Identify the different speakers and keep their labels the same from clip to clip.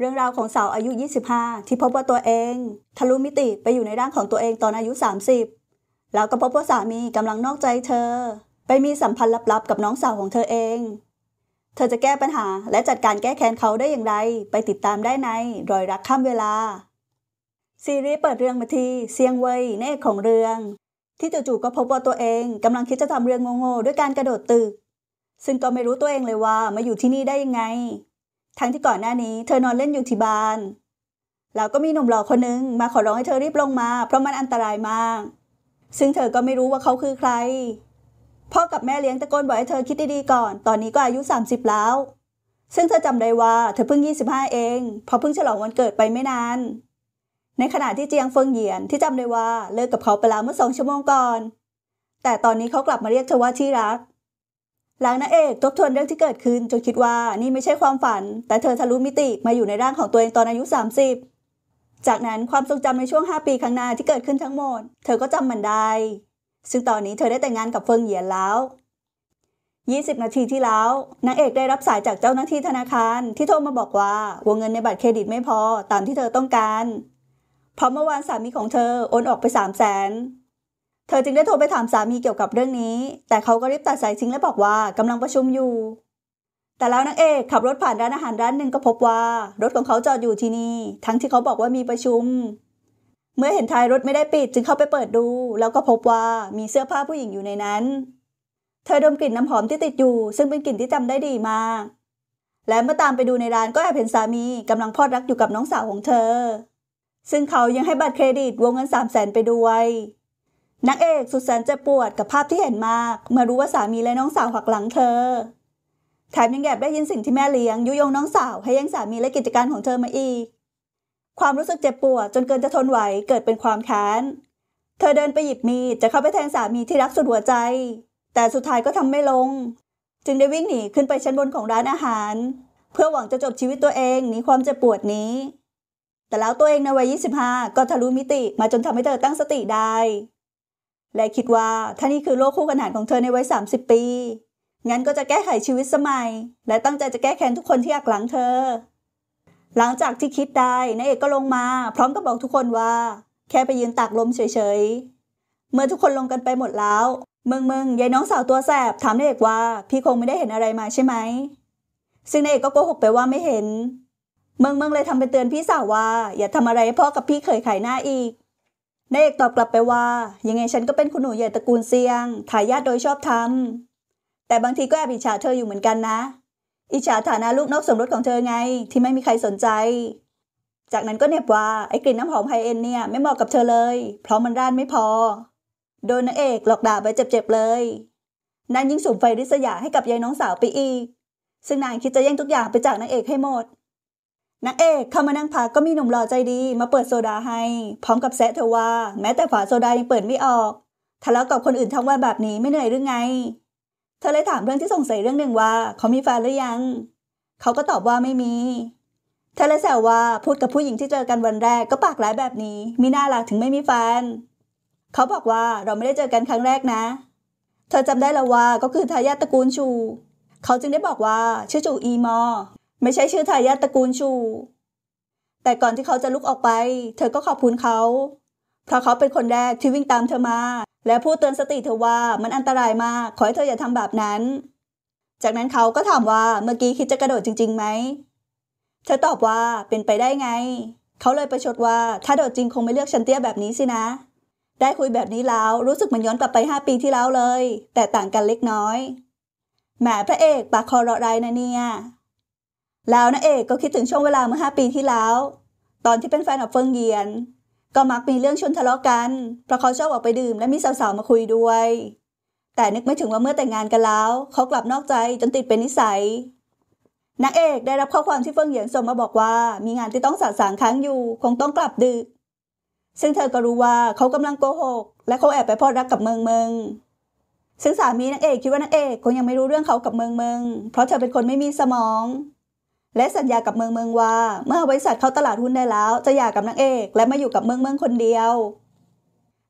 Speaker 1: เรื่องราวของสาวอายุ 25 ที่พบว่า ตัวเอง ทะลุมิติไปอยู่ในร่างของตัวเองตอนอายุ 30 แล้วก็พบว่าสามี กำลังนอกใจเธอ ไปมีสัมพันธ์ลับๆกับน้องสาวของเธอเอง เธอจะแก้ปัญหาและจัดการแก้แค้นเขาได้อย่างไร ไปติดตามได้ในรอยรักข้ามเวลา ซีรีส์เปิดเรื่องมาที่เซียงเว่ยเนกของเรื่องที่จู่ๆก็พบว่าตัวเองกำลังคิดจะทำเรื่องโง่ๆด้วยการกระโดดตึก ซึ่งก็ไม่รู้ตัวเองเลยว่า มาอยู่ที่นี่ได้ยังไงทั้งที่ก่อนหน้านี้เธอนอนเล่นอยู่ที่บ้าน แล้วก็มีหนุ่มหล่อคนนึงมาขอร้องให้เธอรีบลงมาเพราะมันอันตรายมาก ซึ่งเธอก็ไม่รู้ว่าเขาคือใคร พ่อกับแม่เลี้ยงตะโกนบอกให้เธอคิดดีๆก่อน ตอนนี้ก็อายุ 30 แล้ว ซึ่งเธอจำได้ว่าเธอเพิ่ง 25 เองเพราะเพิ่งฉลองวันเกิดไปไม่นาน ในขณะที่เจียงเฟิงเหยียนที่จำได้ว่าเลิกกับเขาไปแล้วเมื่อสองชั่วโมงก่อน แต่ตอนนี้เขากลับมาเรียกเธอว่าที่รักหลังนางเอกทบทวนเรื่องที่เกิดขึ้นจนคิดว่านี่ไม่ใช่ความฝัน แต่เธอทะลุมิติมาอยู่ในร่างของตัวเองตอนอายุ 30 จากนั้นความทรงจำในช่วง 5 ปีข้างหน้าที่เกิดขึ้นทั้งหมด เธอก็จำมันได้ ซึ่งตอนนี้เธอได้แต่งงานกับเฟิงเหยียนแล้ว 20 นาทีที่แล้วนางเอกได้รับสายจากเจ้าหน้าที่ธนาคาร ที่โทรมาบอกว่าวงเงินในบัตรเครดิตไม่พอตามที่เธอต้องการเพราะเมื่อวานสามีของเธอโอนออกไป3 0 0 0 0เธอจึงได้โทรไปถามสามีเกี่ยวกับเรื่องนี้ แต่เขาก็รีบตัดสายทิ้งและบอกว่ากำลังประชุมอยู่ แต่แล้วนางเอกขับรถผ่านร้านอาหารร้านหนึ่งก็พบว่ารถของเขาจอดอยู่ที่นี่ ทั้งที่เขาบอกว่ามีประชุม เมื่อเห็นท้ายรถไม่ได้ปิดจึงเข้าไปเปิดดู แล้วก็พบว่ามีเสื้อผ้าผู้หญิงอยู่ในนั้น เธอดมกลิ่นน้ำหอมที่ติดอยู่ ซึ่งเป็นกลิ่นที่จำได้ดีมากและเมื่อตามไปดูในร้านก็แอบเห็นสามีกำลังพอดรักอยู่กับน้องสาวของเธอ ซึ่งเขายังให้บัตรเครดิตวงเงินสามแสนไปด้วยนางเอกสุดแสนเจ็บปวดกับภาพที่เห็นมากเมื่อรู้ว่าสามีและน้องสาวหักหลังเธอแถมยังแอบได้ยินสิ่งที่แม่เลี้ยงยุยงน้องสาวให้ยังสามีและกิจการของเธอมาอีก ความรู้สึกเจ็บปวดจนเกินจะทนไหวเกิดเป็นความแค้น เธอเดินไปหยิบมีดจะเข้าไปแทงสามีที่รักสุดหัวใจ แต่สุดท้ายก็ทำไม่ลง จึงได้วิ่งหนีขึ้นไปชั้นบนของร้านอาหาร เพื่อหวังจะจบชีวิตตัวเองหนีความเจ็บปวดนี้ แต่แล้วตัวเองในวัย25 ก็ทะลุมิติมาจนทำให้เธอตั้งสติได้และคิดว่า ถ้านี่คือโลกคู่ขนานของเธอในวัย30 ปี งั้นก็จะแก้ไขชีวิตสมัย และตั้งใจจะแก้แค้นทุกคนที่อักหลังเธอ หลังจากที่คิดได้นายเอกก็ลงมา พร้อมกับบอกทุกคนว่า แค่ไปยืนตากลมเฉยๆ เมื่อทุกคนลงกันไปหมดแล้ว มึงมึงยายน้องสาวตัวแสบ ถามนายเอกว่า พี่คงไม่ได้เห็นอะไรมาใช่ไหมซึ่งนายเอกก็โกหกไปว่าไม่เห็นมึงมึงเลยทำเป็นเตือนพี่สาวว่าอย่าทำอะไรพ่อกับพี่เคยขายหน้าอีกนายเอกตอบกลับไปว่า ยังไงฉันก็เป็นคุณหนูใหญ่ตระกูลเซียงทายาทโดยชอบธรรมแต่บางทีก็แอบอิจฉาเธออยู่เหมือนกันนะ อิจฉาฐานะลูกนอกสมรสของเธอไงที่ไม่มีใครสนใจ จากนั้นก็เน็บว่าไอ้กลิ่นน้ำหอมไฮเอ็นเนี่ย ไม่เหมาะกับเธอเลย เพราะมันร้านไม่พอ โดนนางเอกหลอกด่าไปเจ็บๆเลยนั้นยิ่งสูมไฟริษยาให้กับยายน้องสาวไปอีก ซึ่งนางคิดจะแย่งทุกอย่างไปจากนางเอกให้หมดนางเอกเข้ามานั่งพักก็มีหนุ่มหล่อใจดีมาเปิดโซดาให้ พร้อมกับแซะเธอว่าแม้แต่ฝาโซดายังเปิดไม่ออกทะเลาะกับคนอื่นทั้งวันแบบนี้ไม่เหนื่อยหรือไงเธอเลยถามเรื่องที่สงสัยเรื่องหนึ่งว่าเขามีแฟนหรือยังเขาก็ตอบว่าไม่มีเธอเลยแซวว่าพูดกับผู้หญิงที่เจอกันวันแรกก็ปากร้ายแบบนี้ มีหน้าหลักถึงไม่มีแฟนเขาบอกว่าเราไม่ได้เจอกันครั้งแรกนะเธอจำได้แล้วว่าก็คือทายาทตระกูลชูเขาจึงได้บอกว่าชื่อจูอีมอไม่ใช่ชื่อทายาทตระกูลชู แต่ก่อนที่เขาจะลุกออกไป เธอก็ขอบคุณเขา เพราะเขาเป็นคนแรกที่วิ่งตามเธอมา และพูดเตือนสติเธอว่ามันอันตรายมาก ขอให้เธออย่าทำแบบนั้น จากนั้นเขาก็ถามว่าเมื่อกี้คิดจะกระโดดจริงๆไหม เธอตอบว่าเป็นไปได้ไง เขาเลยประชดว่า ถ้าโดดจริงคงไม่เลือกชันเตี้ยแบบนี้สินะ ได้คุยแบบนี้แล้วรู้สึกมันย้อนกลับไปห้าปีที่แล้วเลย แต่ต่างกันเล็กน้อย แหมพระเอกปากคอระไรนะเนี่ยแล้วนะเอกก็คิดถึงช่วงเวลาเมื่อ5ปีที่แล้ว ตอนที่เป็นแฟนกับเฟิงเยียน ก็มักมีเรื่องชนทะเลาะกันเพราะเขาชอบออกไปดื่มและมีสาวๆมาคุยด้วย แต่นึกไม่ถึงว่าเมื่อแต่งงานกันแล้ว เขากลับนอกใจจนติดเป็นนิสัยนางเอกได้รับข้อความที่เฟิงเหยียนส่งมาบอกว่า มีงานที่ต้องสาสางค้างอยู่คงต้องกลับดึก ซึ่งเธอก็รู้ว่าเขากำลังโกหกและเขาแอบไปพอดรักกับเมืองเมืองซึ่งสามีนางเอกคิดว่านางเอกคงยังไม่รู้เรื่องเขากับเมืองเมืองเพราะเธอเป็นคนไม่มีสมองและสัญญากับเมืองเมืองว่าเมื่อบริษัทเข้าตลาดหุ้นได้แล้ว จะหย่ากับนางเอกและมาอยู่กับเมืองเมืองคนเดียว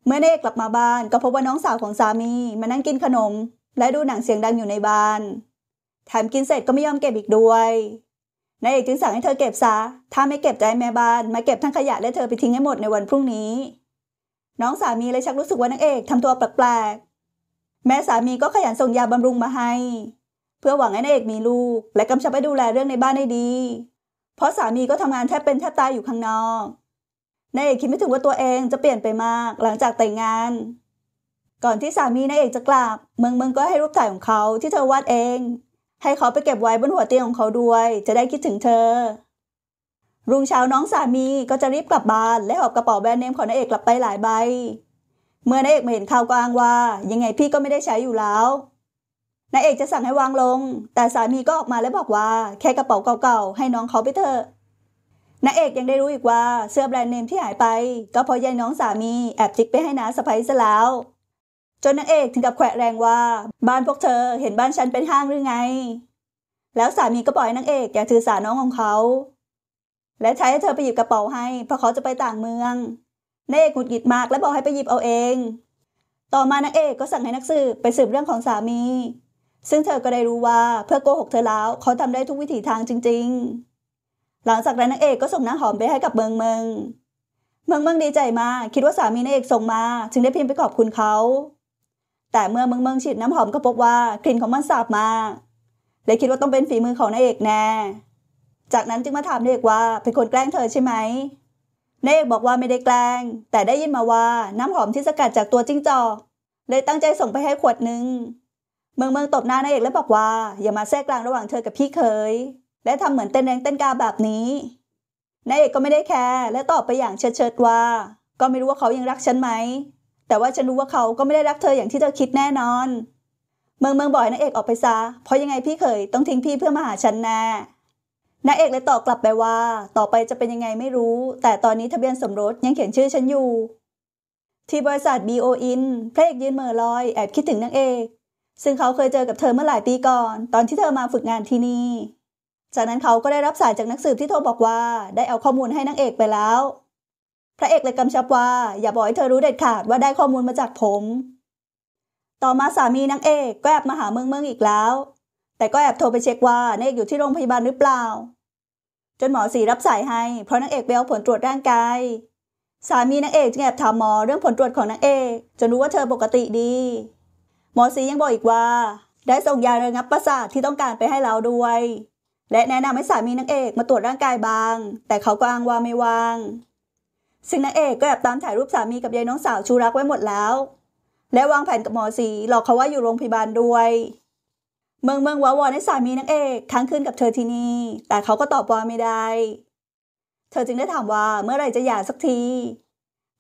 Speaker 1: เมื่อนางเอกกลับมาบ้านก็พบว่าน้องสาวของสามี มานั่งกินขนม และดูหนังเสียงดังอยู่ในบ้านแถมกินเสร็จก็ไม่ยอมเก็บอีกด้วยนายเอกจึงสั่งให้เธอเก็บซะถ้าไม่เก็บใจแม่บ้านมาเก็บทั้งขยะและเธอไปทิ้งให้หมดในวันพรุ่งนี้ น้องสามีเลยชักรู้สึกว่านางเอกทำตัวแปลกๆแม่สามีก็ขยันส่งยาบำรุงมาให้เพื่อหวังให้นายเอกมีลูกและกำชับให้ดูแลเรื่องในบ้านให้ดี เพราะสามีก็ทำงานแทบเป็นแทบตายอยู่ข้างนอก นายเอกคิดไม่ถึงว่าตัวเองจะเปลี่ยนไปมากหลังจากแต่งงาน ก่อนที่สามีนายเอกจะกลับเมืองเมืองก็ให้รูปถ่ายของเขาที่เธอวาดเอง ให้เขาไปเก็บไว้บนหัวเตียงของเขาด้วย จะได้คิดถึงเธอ รุ่งเช้าน้องสามีก็จะรีบกลับบ้าน และหอบกระเป๋าแบรนด์เนมของนายเอกกลับไปหลายใบ เมื่อนายเอกมาเห็นข่าวก็อ้างว่า ยังไงพี่ก็ไม่ได้ใช้อยู่แล้วนายเอกจะสั่งให้วางลง แต่สามีก็ออกมาและบอกว่า แค่กระเป๋าเก่าๆให้น้องเขาไปเถอะนายเอกยังได้รู้อีกว่าเสื้อแบรนด์เนมที่หายไปก็เพราะยายน้องสามีแอบจิกไปให้น้าสะพ้ยซะแล้ว จนนางเอกถึงกับแขวะแรงว่าบ้านพวกเธอเห็นบ้านฉันเป็นห้างหรือไง แล้วสามีก็ปล่อยนางเอกอย่าถือสาน้องของเขา และใช้ให้เธอไปหยิบกระเป๋าให้เพราะเขาจะไปต่างเมือง นางเอกหงุดหงิดมากและบอกให้ไปหยิบเอาเอง ต่อมานางเอกก็สั่งให้นักสืบไปสืบเรื่องของสามีซึ่งเธอก็ได้รู้ว่าเพื่อโกหกเธอแล้ว เขาทำได้ทุกวิถีทางจริง ๆ หลังจากนั้นนางเอกก็ส่งน้ำหอมไปให้กับเมืองเมืองเมืองเมืองดีใจมากคิดว่าสามีนางเอกส่งมา จึงได้พิมพ์ไปขอบคุณเขา แต่เมื่อเมืองเมืองฉีดน้ำหอมก็พบว่ากลิ่นของมันสาบมาเลยคิดว่าต้องเป็นฝีมือของนางเอกแน่ จากนั้นจึงมาถามนางเอกว่าเป็นคนแกล้งเธอใช่ไหมนายเอกบอกว่าไม่ได้แกล้งแต่ได้ยินมาว่าน้ำหอมที่สกัดจากตัวจิ้งจอกเลยตั้งใจส่งไปให้ขวดหนึ่งเมืองเมืองตบหน้านายเอกแล้วบอกว่าอย่ามาแทรกกลางระหว่างเธอกับพี่เคย และทำเหมือนเต้นแรงเต้นกาแบบนี้นายเอกก็ไม่ได้แคร์และตอบไปอย่างเชิดเชิดว่า ก็ไม่รู้ว่าเขายังรักฉันไหม แต่ว่าฉันรู้ว่าเขาก็ไม่ได้รักเธออย่างที่เธอคิดแน่นอน เมืองเมืองบ่อยนายเอกออกไปซะเพราะยังไงพี่เคย ต้องทิ้งพี่เพื่อมาหาฉันแน่นายเอกเลยตอบกลับไปว่า ต่อไปจะเป็นยังไงไม่รู้ แต่ตอนนี้ทะเบียนสมรสยังเขียนชื่อฉันอยู่ที่บริษัท BO In พระเอกยืนเม่อลอยแอบคิดถึงนางเอกซึ่งเขาเคยเจอกับเธอเมื่อหลายปีก่อน ตอนที่เธอมาฝึกงานที่นี่ จากนั้นเขาก็ได้รับสายจากนักสืบที่โทรบอกว่าได้เอาข้อมูลให้นางเอกไปแล้ว พระเอกเลยกำชับว่าอย่าบอกให้เธอรู้เด็ดขาดว่าได้ข้อมูลมาจากผม ต่อมาสามีนางเอก ก็แอบมาหาเมืองเมืองอีกแล้ว แต่ก็แอบโทรไปเช็คว่านางเอกอยู่ที่โรงพยาบาลหรือเปล่า จนหมอสีรับสายให้เพราะนางเอกไปเอาผลตรวจร่างกาย สามีนางเอกจึงแอบถามหมอเรื่องผลตรวจของนางเอกจนรู้ว่าเธอปกติดีหมอสียังบอกอีกว่า ได้ส่งยาระงับประสาทที่ต้องการไปให้เราด้วย และแนะนำให้สามีนางเอกมาตรวจร่างกายบาง แต่เขาก็อ้างว่าไม่ว่างซึ่งนางเอกก็แอบตามถ่ายรูปสามีกับยายน้องสาวชูรักไว้หมดแล้ว และวางแผนกับหมอสีหลอกเขาว่าอยู่โรงพยาบาลด้วย เมืองเมืองวาวอนให้สามีนางเอกค้างคืนกับเธอที่นี่แต่เขาก็ตอบว่าไม่ได้ เธอจึงได้ถามว่าเมื่อไรจะหย่าสักที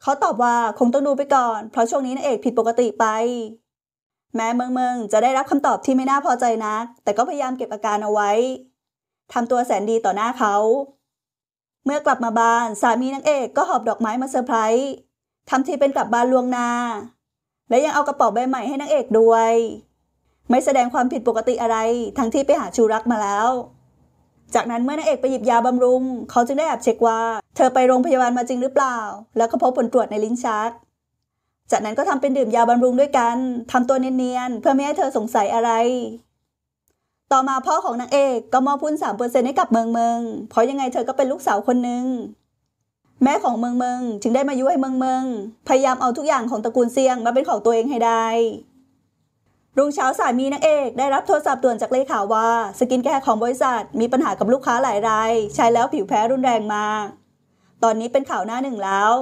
Speaker 1: เขาตอบว่าคงต้องดูไปก่อน เพราะช่วงนี้นางเอกผิดปกติไปแม้เมืองๆมงจะได้รับคำตอบที่ไม่น่าพอใจนักแต่ก็พยายามเก็บอาการเอาไว้ทำตัวแสนดีต่อหน้าเขา เมื่อกลับมาบ้านสามีนางเอกก็หอบดอกไม้มาเซอร์ไพรส์ทำทีเป็นกลับบ้านลวงนา และยังเอากระเป๋าใบใหม่ให้นางเอกด้วย ไม่แสดงความผิดปกติอะไร ทั้งที่ไปหาชูรักมาแล้ว จากนั้นเมื่อนางเอกไปหยิบยาบำรุง เขาจึงได้แอบเช็คว่า เธอไปโรงพยาบาลมาจริงหรือเปล่า แล้วก็พบผลตรวจในลิ้นชักจากนั้นก็ทำเป็นดื่มยาบำรุงด้วยกัน ทำตัวเนียนๆเพื่อไม่ให้เธอสงสัยอะไร ต่อมาพ่อของนางเอกก็มอบพุ่นมเปอร์เซ็นให้กับเมืองเมืองเพราะยังไงเธอก็เป็นลูกสาวคนหนึ่งแม่ของเมืองเมืองจึงได้มายุให้เมืองเมืองพยายามเอาทุกอย่างของตระกูลเซียงมาเป็นของตัวเองให้ได้รุ่งเช้าสามีนางเอก ได้รับโทรศัพท์ต่วนจากเลขาว่า สกินแคร์ของบริษัทมีปัญหากับลูกค้าหลายรายใช้แล้วผิวแพ้รุนแรงมาก ตอนนี้เป็นข่าวหน้าหนึ่งแล้ว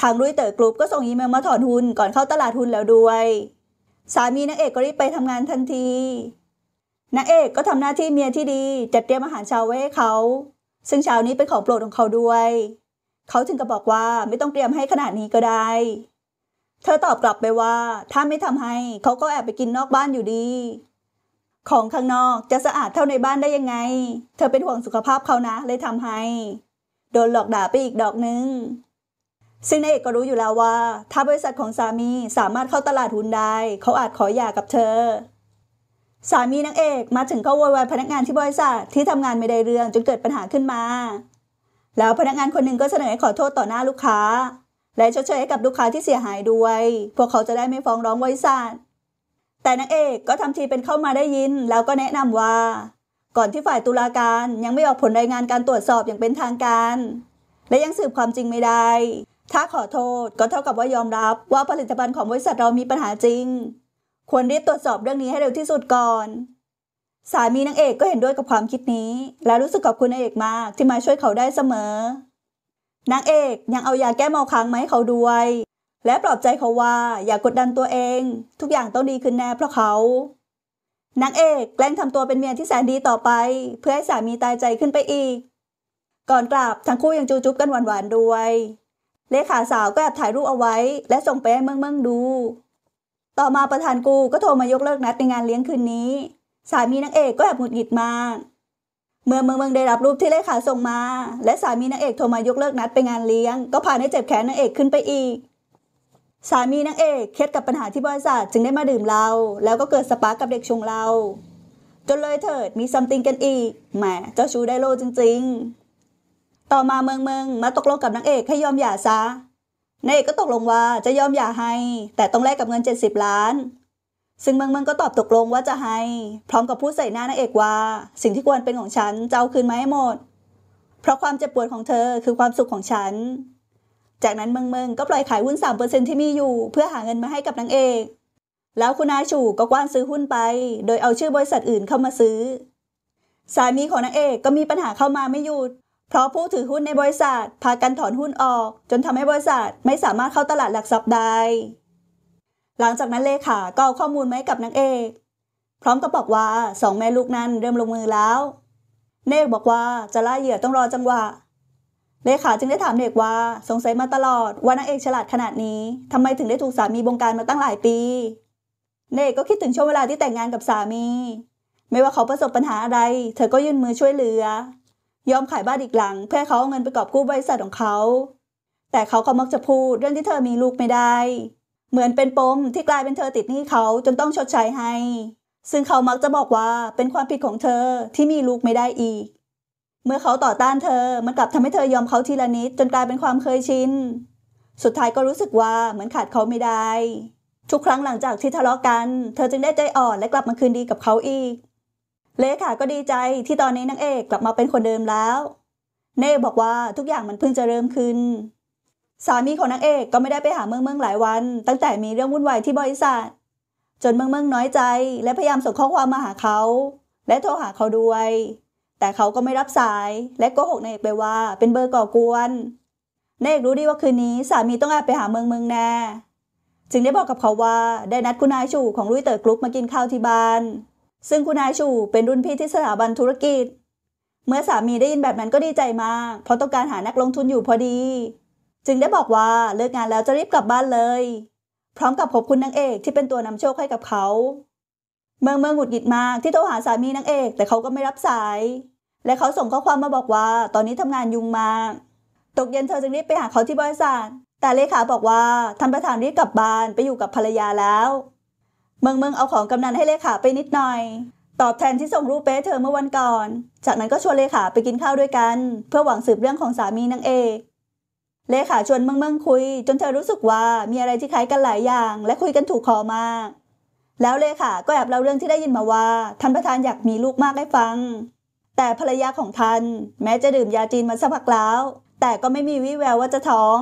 Speaker 1: ทางรุ่ยเต๋อกรุ๊ปก็ส่งอีเมลมาถอนหุ้นก่อนเข้าตลาดหุ้นแล้วด้วย สามีนางเอกก็รีบไปทำงานทันทีนางเอกก็ทำหน้าที่เมียที่ดี จัดเตรียมอาหารเช้าไว้ให้เขา ซึ่งเช้านี้เป็นของโปรดของเขาด้วย เขาถึงกับบอกว่าไม่ต้องเตรียมให้ขนาดนี้ก็ได้ เธอตอบกลับไปว่า ถ้าไม่ทำให้เขาก็แอบไปกินนอกบ้านอยู่ดี ของข้างนอกจะสะอาดเท่าในบ้านได้ยังไง เธอเป็นห่วงสุขภาพเขานะเลยทำให้ โดนหลอกด่าไปอีกดอกนึงซึ่งนายเอกก็รู้อยู่แล้วว่าถ้าบริษัทของสามีสามารถเข้าตลาดหุ้นได้ เขาอาจขอหย่ากับเธอ สามีนางเอกมาถึงก็โวยวายพนักงานที่บริษัทที่ทำงานไม่ได้เรื่องจนเกิดปัญหาขึ้นมา แล้วพนักงานคนหนึ่งก็เสนอให้ขอโทษต่อหน้าลูกค้า และชดเชยให้กับลูกค้าที่เสียหายด้วย พวกเขาจะได้ไม่ฟ้องร้องบริษัทแต่นางเอกก็ทำทีเป็นเข้ามาได้ยิน แล้วก็แนะนำว่า ก่อนที่ฝ่ายตุลาการยังไม่ออกผลรายงานการตรวจสอบอย่างเป็นทางการ และยังสืบความจริงไม่ได้ถ้าขอโทษก็เท่ากับว่ายอมรับว่าผลิตภัณฑ์ของบริษัทเรามีปัญหาจริง ควรรีบตรวจสอบเรื่องนี้ให้เร็วที่สุดก่อน สามีนางเอกก็เห็นด้วยกับความคิดนี้ และรู้สึกขอบคุณนางเอกมากที่มาช่วยเขาได้เสมอนางเอกยังเอายาแก้เมาค้างมาให้เขาด้วย และปลอบใจเขาว่าอย่ากกดดันตัวเอง ทุกอย่างต้องดีขึ้นแน่เพราะเขานางเอกแกล้งทำตัวเป็นเมียที่แสนดีต่อไป เพื่อให้สามีตายใจขึ้นไปอีก ก่อนกลับทั้งคู่ยังจูจุ๊บกันหวานๆด้วยเลขาสาวก็แอบถ่ายรูปเอาไว้ และส่งไปให้เมืองเมืองดู ต่อมาประธานกูก็โทรมายกเลิกนัดในงานเลี้ยงคืนนี้ สามีนางเอกก็แอบหงุดหงิดมาก เมื่อเมืองเมืองได้รับรูปที่เลขาส่งมา และสามีนางเอกโทรมายกเลิกนัดไปงานเลี้ยงก็พาให้เจ็บแขนนางเอกขึ้นไปอีก สามีนางเอกเครียดกับปัญหาที่บริษัทจึงได้มาดื่มเหล้าแล้วก็เกิดสปาร์กกับเด็กชงเราจนเลยเถิดมีซัมติงกันอีกแหมเจ้าชู้ได้โลจริงๆต่อมา เมืองเมืองมาตกลงกับนางเอกให้ยอมหย่าซะนางเอกก็ตกลงว่าจะยอมหย่าให้ แต่ต้องแลกกับเงิน 70 ล้าน ซึ่งเมืองเมืองก็ตอบตกลงว่าจะให้ พร้อมกับพูดใส่หน้านางเอกว่า สิ่งที่ควรเป็นของฉันจะเอาคืนมาให้หมด เพราะความเจ็บปวดของเธอคือความสุขของฉัน จากนั้นเมืองเมืองก็ปล่อยขายหุ้น3%ที่มีอยู่ เพื่อหาเงินมาให้กับนางเอก แล้วคุณอาชูก็กว้านซื้อหุ้นไป โดยเอาชื่อบริษัทอื่นเข้ามาซื้อ สามีของนางเอกก็มีปัญหาเข้ามาไม่หยุดเพราะผู้ถือหุ้นในบริษัท พากันถอนหุ้นออกจนทำให้บริษัทไม่สามารถเข้าตลาดหลักทรัพย์ได้ หลังจากนั้นเลขา ก็เอาข้อมูลมาให้กับนางเอก พร้อมกับบอกว่าสองแม่ลูกนั้นเริ่มลงมือแล้ว เนกบอกว่าจะล่าเหยื่อต้องรอจังหวะ เลขาจึงได้ถามเนกว่าสงสัยมาตลอดว่านางเอกฉลาดขนาดนี้ทำไมถึงได้ถูกสามีบงการมาตั้งหลายปี เนกก็คิดถึงช่วงเวลาที่แต่งงานกับสามี ไม่ว่าเขาประสบปัญหาอะไร เธอก็ยื่นมือช่วยเหลือยอมขายบ้านอีกหลังเพื่อเขาเอาเงินไปกอบกู้บริษัทของเขา แต่เขาก็มักจะพูดเรื่องที่เธอมีลูกไม่ได้ เหมือนเป็นปมที่กลายเป็นเธอติดหนี้เขาจนต้องชดใช้ให้ ซึ่งเขามักจะบอกว่าเป็นความผิดของเธอที่มีลูกไม่ได้อีก เมื่อเขาต่อต้านเธอมันกลับทำให้เธอยอมเขาทีละนิดจนกลายเป็นความเคยชิน สุดท้ายก็รู้สึกว่าเหมือนขาดเขาไม่ได้ ทุกครั้งหลังจากที่ทะเลาะกัน เธอจึงได้ใจอ่อนและกลับมาคืนดีกับเขาอีกเลขาก็ดีใจที่ตอนนี้นางเอกกลับมาเป็นคนเดิมแล้ว เน่บอกว่าทุกอย่างมันเพิ่งจะเริ่มขึ้น สามีของนางเอกก็ไม่ได้ไปหาเมืองเมืองหลายวัน ตั้งแต่มีเรื่องวุ่นวายที่บริษัทจนเมืองเมืองน้อยใจ และพยายามส่งข้อความมาหาเขา และโทรหาเขาด้วย แต่เขาก็ไม่รับสาย และโกหกนางเอกไปว่า เป็นเบอร์ก่อกวนนางเอกรู้ดีว่าคืนนี้สามีต้องแอบไปหาเมืองเมืองแน่ จึงได้บอกกับเขาว่า ได้นัดคุณนายชูของลุยเตอร์กรุ๊ปมากินข้าวที่บ้านซึ่งคุณนายชูเป็นรุ่นพี่ที่สถาบันธุรกิจ เมื่อสามีได้ยินแบบนั้นก็ดีใจมาก เพราะต้องการหานักลงทุนอยู่พอดี จึงได้บอกว่าเลิกงานแล้วจะรีบกลับบ้านเลย พร้อมกับขอบคุณนางเอกที่เป็นตัวนำโชคให้กับเขา เมืองเมืองหงุดหงิดมากที่โทรหาสามีนางเอกแต่เขาก็ไม่รับสาย และเขาส่งข้อความมาบอกว่าตอนนี้ทำงานยุ่งมาก ตกเย็นเธอจึงรีบไปหาเขาที่บริษัทแต่เลขาบอกว่าท่านประธานรีบกลับบ้านไปอยู่กับภรรยาแล้วเมึงเมึงเอาของกำนันให้เลขาไปนิดหน่อย ตอบแทนที่ส่งรูปเป๊ะเธอเมื่อวันก่อน จากนั้นก็ชวนเลขาไปกินข้าวด้วยกัน เพื่อหวังสืบเรื่องของสามีนางเอกเลขาชวนเมืองเมืงคุยจนเธอรู้สึกว่ามีอะไรที่คล้ายกันหลายอย่าง และคุยกันถูกคอมาก แล้วเลขาก็แอบเล่าเรื่องที่ได้ยินมาว่า ท่านประธานอยากมีลูกมากให้ฟัง แต่ภรรยาของท่านแม้จะดื่มยาจีนมาสักพักแล้วแต่ก็ไม่มีวี่แววว่าจะท้อง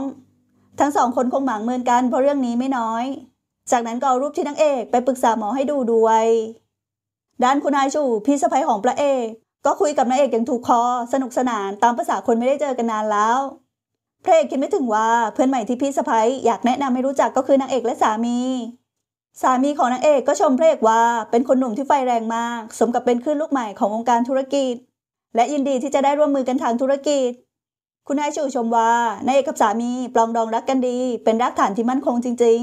Speaker 1: ทั้งสองคนคงหมางเมินกันเพราะเรื่องนี้ไม่น้อยจากนั้นก็เอารูปที่นางเอกไปปรึกษาหมอให้ดูด้วย ด้านคุณนายชูพี่สะใภ้ของพระเอกก็คุยกับนางเอกอย่างถูกคอสนุกสนานตามภาษาคนไม่ได้เจอกันนานแล้วพระเอกคิดไม่ถึงว่าเพื่อนใหม่ที่พี่สะใภ้อยากแนะนำให้รู้จักก็คือนางเอกและสามี สามีของนางเอกก็ชมพระเอกว่าเป็นคนหนุ่มที่ไฟแรงมาก สมกับเป็นคลื่นลูกใหม่ของวงการธุรกิจ และยินดีที่จะได้ร่วมมือกันทางธุรกิจ คุณนายชูชมว่านายเอกกับสามีปลองดองรักกันดี เป็นรักฐานที่มั่นคงจริง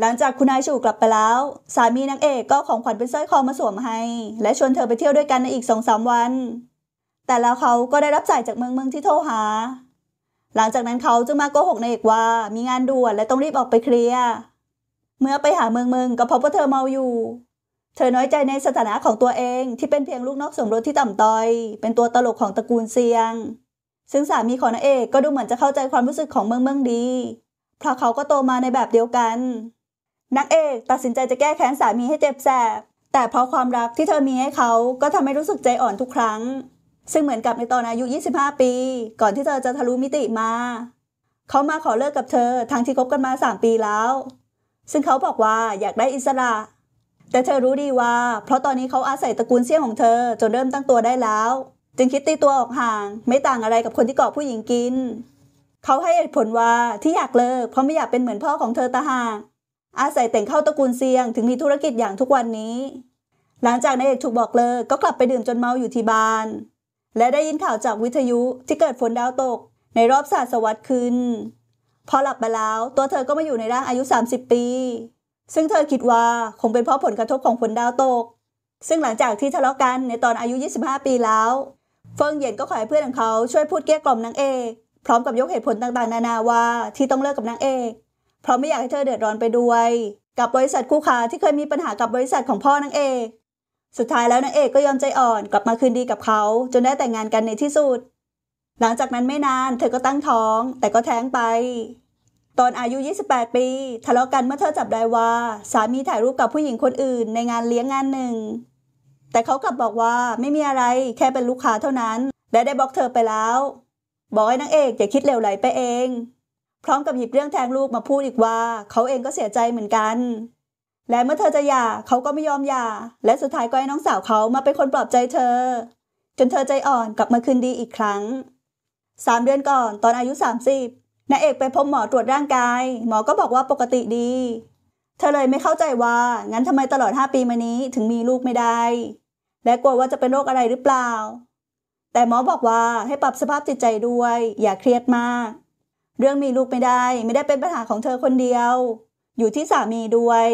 Speaker 1: หลังจากคุณนายชูกลับไปแล้ว สามีนางเอกก็ของขวัญเป็นสร้อยคอมาสวมให้ และชวนเธอไปเที่ยวด้วยกันในอีกสองสามวัน แต่แล้วเขาก็ได้รับสายจากเมืองเมืองที่โทรหา หลังจากนั้นเขาจึงมาโกหกนายเอกว่า มีงานด่วนและต้องรีบออกไปเคลียร์ เมื่อไปหาเมืองเมืองก็พบว่าเธอเมาอยู่ เธอน้อยใจในสถานะของตัวเองที่เป็นเพียงลูกนอกสมรสที่ต่ำต้อย เป็นตัวตลกของตระกูลเซียง ซึ่งสามีของนางเอกก็ดูเหมือนจะเข้าใจความรู้สึกของเมืองเมืองดี เพราะเขาก็โตมาในแบบเดียวกันนางเอกตัดสินใจจะแก้แค้นสามีให้เจ็บแสบ แต่เพราะความรักที่เธอมีให้เขาก็ทำให้รู้สึกใจอ่อนทุกครั้ง ซึ่งเหมือนกับในตอนอายุ 25 ปี ก่อนที่เธอจะทะลุมิติมา เขามาขอเลิกกับเธอ ทั้งที่คบกันมา 3 ปีแล้ว ซึ่งเขาบอกว่าอยากได้อิสระ แต่เธอรู้ดีว่าเพราะตอนนี้เขาอาศัยตระกูลเสี่ยงของเธอ จนเริ่มตั้งตัวได้แล้ว จึงคิดตีตัวออกห่าง ไม่ต่างอะไรกับคนที่กอบผู้หญิงกิน เขาให้เหตุผลว่าที่อยากเลิกเพราะไม่อยากเป็นเหมือนพ่อของเธอตาหากอาศัยแต่งเข้าตระกูลเซียงถึงมีธุรกิจอย่างทุกวันนี้ หลังจากนายเอกถูกบอกเลิกก็กลับไปดื่มจนเมาอยู่ที่บ้านและได้ยินข่าวจากวิทยุที่เกิดฝนดาวตกในรอบศาสวรรษคืนพอหลับไปแล้วตัวเธอก็มาอยู่ในร่างอายุ 30 ปี ซึ่งเธอคิดว่าคงเป็นเพราะผลกระทบของฝนดาวตก ซึ่งหลังจากที่ทะเลาะกันในตอนอายุ 25 ปีแล้ว เฟิงเย็นก็ขอให้เพื่อนของเขาช่วยพูดเกลี้ยกล่อมนางเอกพร้อมกับยกเหตุผลต่างๆนานาว่าที่ต้องเลิกกับนางเอกเพราะไม่อยากให้เธอเดือดร้อนไปด้วย กับบริษัทคู่ค้าที่เคยมีปัญหากับบริษัทของพ่อนางเอกสุดท้ายแล้วนางเอกก็ยอมใจอ่อนกลับมาคืนดีกับเขาจนได้แต่งงานกันในที่สุด หลังจากนั้นไม่นานเธอก็ตั้งท้องแต่ก็แท้งไป ตอนอายุ 28 ปี ทะเลาะกันเมื่อเธอจับได้ว่าสามีถ่ายรูปกับผู้หญิงคนอื่น ในงานเลี้ยงงานหนึ่ง แต่เขากลับบอกว่าไม่มีอะไรแค่เป็นลูกค้าเท่านั้น และได้บอกเธอไปแล้ว บอกให้นางเอกอย่าคิดเลวไหลไปเองพร้อมกับหยิบเรื่องแทงลูกมาพูดอีกว่า เขาเองก็เสียใจเหมือนกัน และเมื่อเธอจะหย่าเขาก็ไม่ยอมหย่าและสุดท้ายก็ให้น้องสาวเขามาเป็นคนปลอบใจเธอ จนเธอใจอ่อนกลับมาคืนดีอีกครั้งสามเดือนก่อนตอนอายุ 30นายเอกไปพบหมอตรวจร่างกายหมอก็บอกว่าปกติดี เธอเลยไม่เข้าใจว่างั้นทำไมตลอด 5 ปีมานี้ถึงมีลูกไม่ได้ และกลัวว่าจะเป็นโรคอะไรหรือเปล่า แต่หมอบอกว่าให้ปรับสภาพจิตใจด้วย อย่าเครียดมากเรื่องมีลูกไม่ได้ ไม่ได้เป็นปัญหาของเธอคนเดียว อยู่ที่สามีด้วย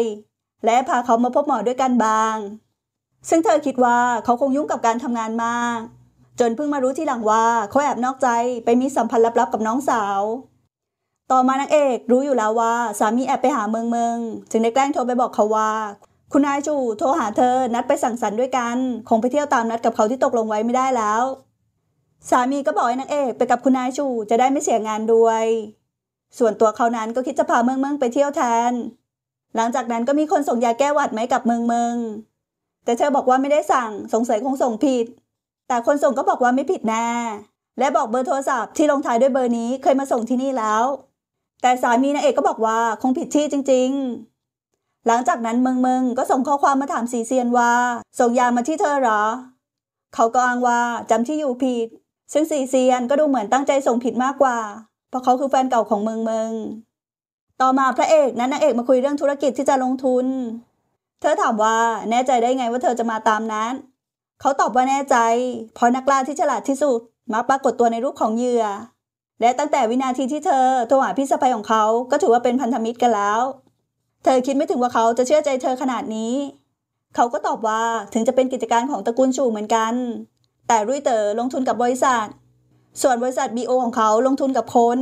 Speaker 1: และพาเขามาพบหมอด้วยกันบาง ซึ่งเธอคิดว่าเขาคงยุ่งกับการทำงานมาก จนเพิ่งมารู้ทีหลังว่าเขาแอบนอกใจไปมีสัมพันธ์ลับๆกับน้องสาว ต่อมานางเอกรู้อยู่แล้วว่าสามีแอบไปหาเมืองเมือง จึงได้แกล้งโทรไปบอกเขาว่า คุณนายจูโทรหาเธอนัดไปสั่งสรรค์ด้วยกัน คงไปเที่ยวตามนัดกับเขาที่ตกลงไว้ไม่ได้แล้วสามีก็บอกให้นางเอกไปกับคุณนายชูจะได้ไม่เสียงานด้วย ส่วนตัวเขานั้นก็คิดจะพาเมืองเมืองไปเที่ยวแทน หลังจากนั้นก็มีคนส่งยาแก้หวัดไหมกับเมืองเมือง แต่เธอบอกว่าไม่ได้สั่ง สงสัยคงส่งผิด แต่คนส่งก็บอกว่าไม่ผิดแน่ และบอกเบอร์โทรศัพท์ที่ลงท้ายด้วยเบอร์นี้เคยมาส่งที่นี่แล้ว แต่สามีนางเอกก็บอกว่าคงผิดที่จริง ๆ หลังจากนั้นเมืองเมืองก็ส่งข้อความมาถามสีเซียนว่า ส่งยามาที่เธอหรอ เขาก็อ้างว่าจำที่อยู่ผิดซึ่งสีเซียนก็ดูเหมือนตั้งใจส่งผิดมากกว่า เพราะเขาคือแฟนเก่าของเมืองเมือง ต่อมาพระเอกนั้นนางเอกมาคุยเรื่องธุรกิจที่จะลงทุน เธอถามว่าแน่ใจได้ไงว่าเธอจะมาตามนั้น เขาตอบว่าแน่ใจ เพราะนักล่าที่ฉลาดที่สุดมักปรากฏตัวในรูปของเหยื่อ และตั้งแต่วินาทีที่เธอโทรหาพี่สะพายของเขา ก็ถือว่าเป็นพันธมิตรกันแล้ว เธอคิดไม่ถึงว่าเขาจะเชื่อใจเธอขนาดนี้ เขาก็ตอบว่าถึงจะเป็นกิจการของตระกูลชูเหมือนกันแต่รุ่ยเตอ๋อลงทุนกับบริษัท ส่วนบริษัท BO ของเขาลงทุนกับคน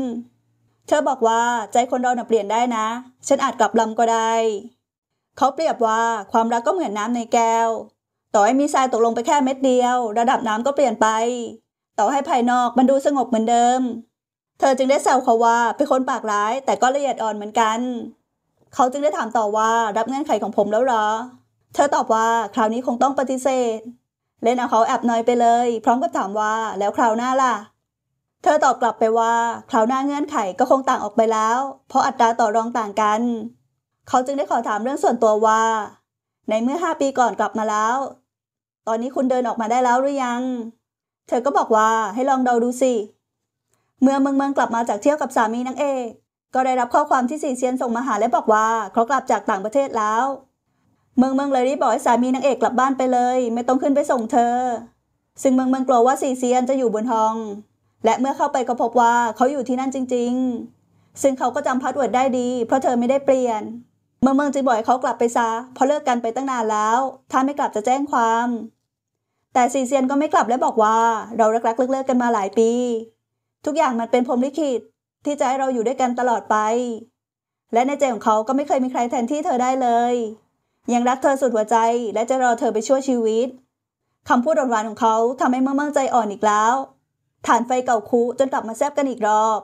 Speaker 1: เธอบอกว่าใจคนเราเปลี่ยนได้นะ ฉันอาจกลับลำก็ได้ เขาเปรียบว่าความรักก็เหมือนน้ำในแก้ว ต่อให้มีทรายตกลงไปแค่เม็ดเดียว ระดับน้ำก็เปลี่ยนไป ต่อให้ภายนอกมันดูสงบเหมือนเดิม เธอจึงได้แซวเขาว่าเป็นคนปากร้ายแต่ก็ละเอียดอ่อนเหมือนกัน เขาจึงได้ถามต่อว่ารับเงื่อนไขของผมแล้วหรอ เธอตอบว่าคราวนี้คงต้องปฏิเสธเล่นเอาเขาแอบน้อยไปเลย พร้อมกับถามว่าแล้วคราวหน้าล่ะ เธอตอบกลับไปว่า คราวหน้าเงื่อนไขก็คงต่างออกไปแล้ว เพราะอัตราต่อรองต่างกัน เขาจึงได้ขอถามเรื่องส่วนตัวว่า ในเมื่อห้าปีก่อนกลับมาแล้ว ตอนนี้คุณเดินออกมาได้แล้วหรือยัง เธอก็บอกว่าให้ลองเดาดูสิ เมื่อเมืองเมืองกลับมาจากเที่ยวกับสามีนางเอกก็ได้รับข้อความที่สี่เซียนส่งมาหาและบอกว่าเขากลับจากต่างประเทศแล้วเมืองเมืองเลยรีบบอกให้สามีนางเอกกลับบ้านไปเลย ไม่ต้องขึ้นไปส่งเธอ ซึ่งเมืองเมืองกลัวว่าสีเซียนจะอยู่บนห้อง และเมื่อเข้าไปก็พบว่าเขาอยู่ที่นั่นจริง ๆ ซึ่งเขาก็จำพาสเวิร์ดได้ดีเพราะเธอไม่ได้เปลี่ยน เมืองเมืองจึงบอกให้เขากลับไปซะเพราะเลิกกันไปตั้งนานแล้ว ถ้าไม่กลับจะแจ้งความ แต่สีเซียนก็ไม่กลับและบอกว่าเรารักๆเลิกๆกันมาหลายปี ทุกอย่างมันเป็นพรมลิขิตที่จะให้เราอยู่ด้วยกันตลอดไป และในใจของเขาก็ไม่เคยมีใครแทนที่เธอได้เลยยังรักเธอสุดหัวใจ และจะรอเธอไปชั่วชีวิตคำพูดหวานๆของเขาทำให้เมื่อเมื่อใจอ่อนอีกแล้ว ฐานไฟเก่าคุจนกลับมาแซบกันอีกรอบ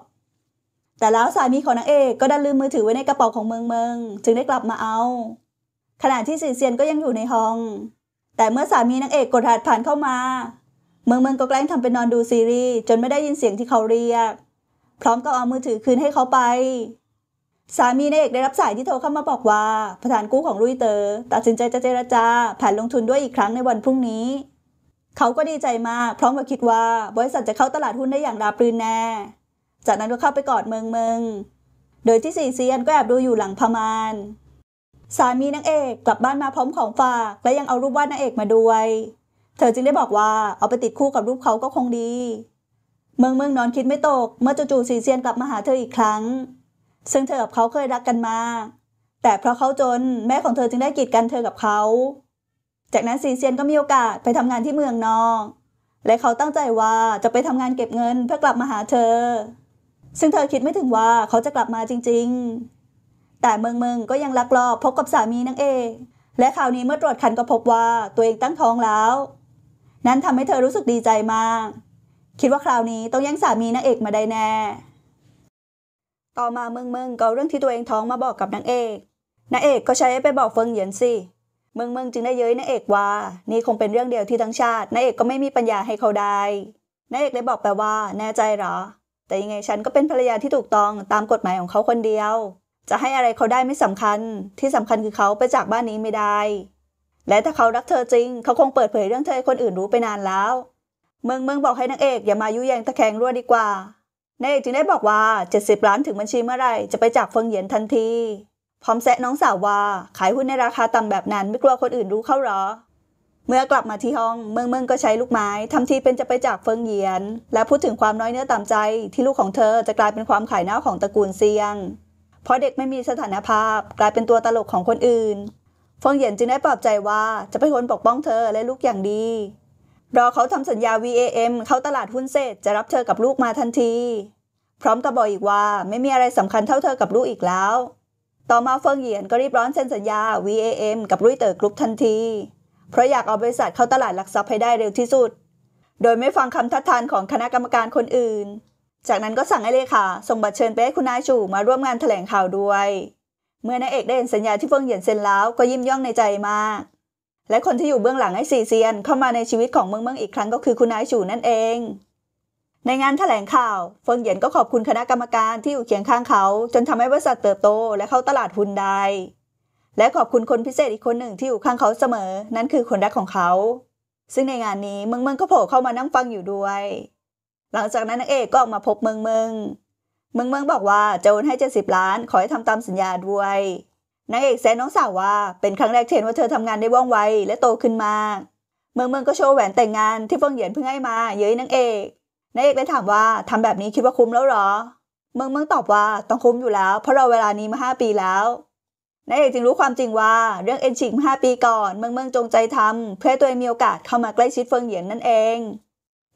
Speaker 1: แต่แล้วสามีของนางเอกก็ดันลืมมือถือไว้ในกระเป๋าของเมืองเมืองจึงได้กลับมาเอาขณะที่สินเซียนก็ยังอยู่ในห้อง แต่เมื่อสามีนางเอกกดรหัสผ่านเข้ามา เมืองเมืองก็แกล้งทำเป็นนอนดูซีรีส์จนไม่ได้ยินเสียงที่เขาเรียก พร้อมกับเอามือถือคืนให้เขาไปสามีนายเอกได้รับสายที่โทรเข้ามาบอกว่าประธานกู้ของลุยเตอร์ตัดสินใจจะเจรจาแผนลงทุนด้วยอีกครั้งในวันพรุ่งนี้ เขาก็ดีใจมากพร้อมกับคิดว่า บริษัทจะเข้าตลาดหุ้นได้อย่างราบรื่นแน่จากนั้นก็เข้าไปกอดเมืองเมืองโดยที่สี่เซียนก็แอบดูอยู่หลังพมานสามีนางเอกกลับบ้านมาพร้อมของฝาก และยังเอารูปวาดนางเอกมาด้วย เธอจึงได้บอกว่าเอาไปติดคู่กับรูปเขาก็คงดี เมืองเมืองนอนคิดไม่ตกเมื่อจู่ๆสีเซียนกลับมาหาเธออีกครั้งซึ่งเธอกับเขาเคยรักกันมา แต่เพราะเขาจนแม่ของเธอจึงได้กีดกันเธอกับเขา จากนั้นซีเซียนก็มีโอกาสไปทำงานที่เมืองนอกและเขาตั้งใจว่าจะไปทำงานเก็บเงินเพื่อกลับมาหาเธอ ซึ่งเธอคิดไม่ถึงว่าเขาจะกลับมาจริงๆ แต่เมืองเมืองก็ยังลักลอบพบกับสามีนางเอก และคราวนี้เมื่อตรวจคันก็พบว่าตัวเองตั้งท้องแล้ว นั้นทำให้เธอรู้สึกดีใจมาก คิดว่าคราวนี้ต้องแย่งสามีนางเอกมาได้แน่ต่อมาเมืองเมืองก็เรื่องที่ตัวเองท้องมาบอกกับนางเอก นางเอกก็ใช้ไปบอกเฟิงเหยียนสิเมืองเมืองจึงได้เย้ยนางเอกว่า นี่คงเป็นเรื่องเดียวที่ทั้งชาติ นางเอกก็ไม่มีปัญญาให้เขาได้ นางเอกเลยบอกไปว่า แน่ใจหรอ แต่ยังไงฉันก็เป็นภรรยาที่ถูกต้องตามกฎหมายของเขาคนเดียว จะให้อะไรเขาได้ไม่สำคัญ ที่สำคัญคือเขาไปจากบ้านนี้ไม่ได้ และถ้าเขารักเธอจริง เขาคงเปิดเผยเรื่องเธอให้คนอื่นรู้ไปนานแล้ว เมืองเมืองบอกให้นางเอกอย่ามายุแยงตะแคงรั่วดีกว่าเนกจึงได้บอกว่า 70 ล้านถึงบัญชีเมื่อไหร่จะไปจากเฟิงเหยียนทันที พร้อมแซะน้องสาวว่า ขายหุ้นในราคาต่ำแบบนั้นไม่กลัวคนอื่นรู้เข้าหรอ เมื่อกลับมาที่ห้องเมืองเมืองก็ใช้ลูกไม้ทำทีเป็นจะไปจากเฟิงเหยียน และพูดถึงความน้อยเนื้อต่ำใจที่ลูกของเธอจะกลายเป็นความขายหน้าของตระกูลเซียง เพราะเด็กไม่มีสถานภาพ กลายเป็นตัวตลกของคนอื่น เฟิงเหยียนจึงได้ปลอบใจว่าจะเป็นคนปกป้องเธอและลูกอย่างดีรอเขาทำสัญญา VAM เขาตลาดหุ้นเสร็จจะรับเธอกับลูกมาทันที พร้อมกับบอกอีกว่าไม่มีอะไรสำคัญเท่าเธอกับลูกอีกแล้ว ต่อมาเฟิงเหยียนก็รีบร้อนเซ็นสัญญา VAM กับรุ่ยเต๋อกรุ๊ปทันที เพราะอยากเอาบริษัทเข้าตลาดหลักทรัพย์ให้ได้เร็วที่สุด โดยไม่ฟังคำทัดทานของคณะกรรมการคนอื่น จากนั้นก็สั่งให้เลขาส่งบัตรเชิญไปให้คุณนายจูมาร่วมงานแถลงข่าวด้วย เมื่อนายเอกได้เห็นสัญญาที่เฟิงเหยียนเซ็นแล้วก็ยิ้มย่องในใจมากและคนที่อยู่เบื้องหลังไอ้ซีเซียน เข้ามาในชีวิตของเมืองเมืองอีกครั้งก็คือคุณไอยูนั่นเอง ในงานแถลงข่าวเฟิงเหยียนก็ขอบคุณคณะกรรมการที่อยู่เคียงข้างเขา จนทำให้บริษัทเติบโตและเข้าตลาดหุ้นได้ และขอบคุณคนพิเศษอีกคนหนึ่งที่อยู่ข้างเขาเสมอนั่นคือคนรักของเขา ซึ่งในงานนี้เมืองเมืองก็โผล่เข้ามานั่งฟังอยู่ด้วย หลังจากนั้นนางเอกก็ออกมาพบเมืองเมืองเมืองเมืองบอกว่าจะโอนให้ิบล้านขอให้ทำตามสัญญาด้วยนางเอกแซนน้องสาวว่าเป็นครั้งแรกเห็นว่าเธอทำงานได้ว่องไวและโตขึ้นมาเมืองเมืองก็โชว์แหวนแต่งงานที่เฟิงเหยียนเพิ่งให้มาเย้ยนางเอกนางเอกเลยถามว่าทำแบบนี้คิดว่าคุ้มแล้วหรอ เมืองเมืองตอบว่าต้องคุ้มอยู่แล้ว เพราะเราเวลานี้มาห้าปีแล้วนายเอกจึงรู้ความจริงว่าเรื่องเอ็นชิงห้าปีก่อน เมืองเมืองจงใจทำเพื่อตัวเองมีโอกาสเข้ามาใกล้ชิดเฟิงเหยียนนั่นเอง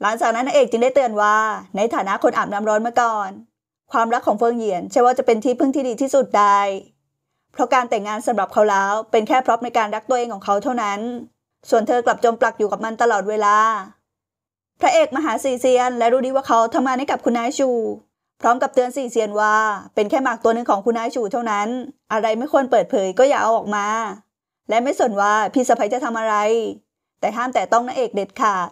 Speaker 1: หลังจากนั้นนายเอกจึงได้เตือนว่า ในฐานะคนอาบน้ำร้อนมาก่อน ความรักของเฟิงเหยียนใช่ว่าจะเป็นที่พึ่งที่ดีที่สุดได้เพราะการแต่งงานสำหรับเขาแล้วเป็นแค่พร็อพในการรักตัวเองของเขาเท่านั้น ส่วนเธอกลับจมปลักอยู่กับมันตลอดเวลา พระเอกมหาสีเซียนและรู้ดีว่าเขาทำงานให้กับคุณนายชู พร้อมกับเตือนสีเซียนว่า เป็นแค่หมากตัวหนึ่งของคุณนายชูเท่านั้น อะไรไม่ควรเปิดเผยก็อย่าเอาออกมา และไม่สนว่าพี่สะพ้ยจะทำอะไร แต่ห้ามแต่ต้องนางเอกเด็ดขาด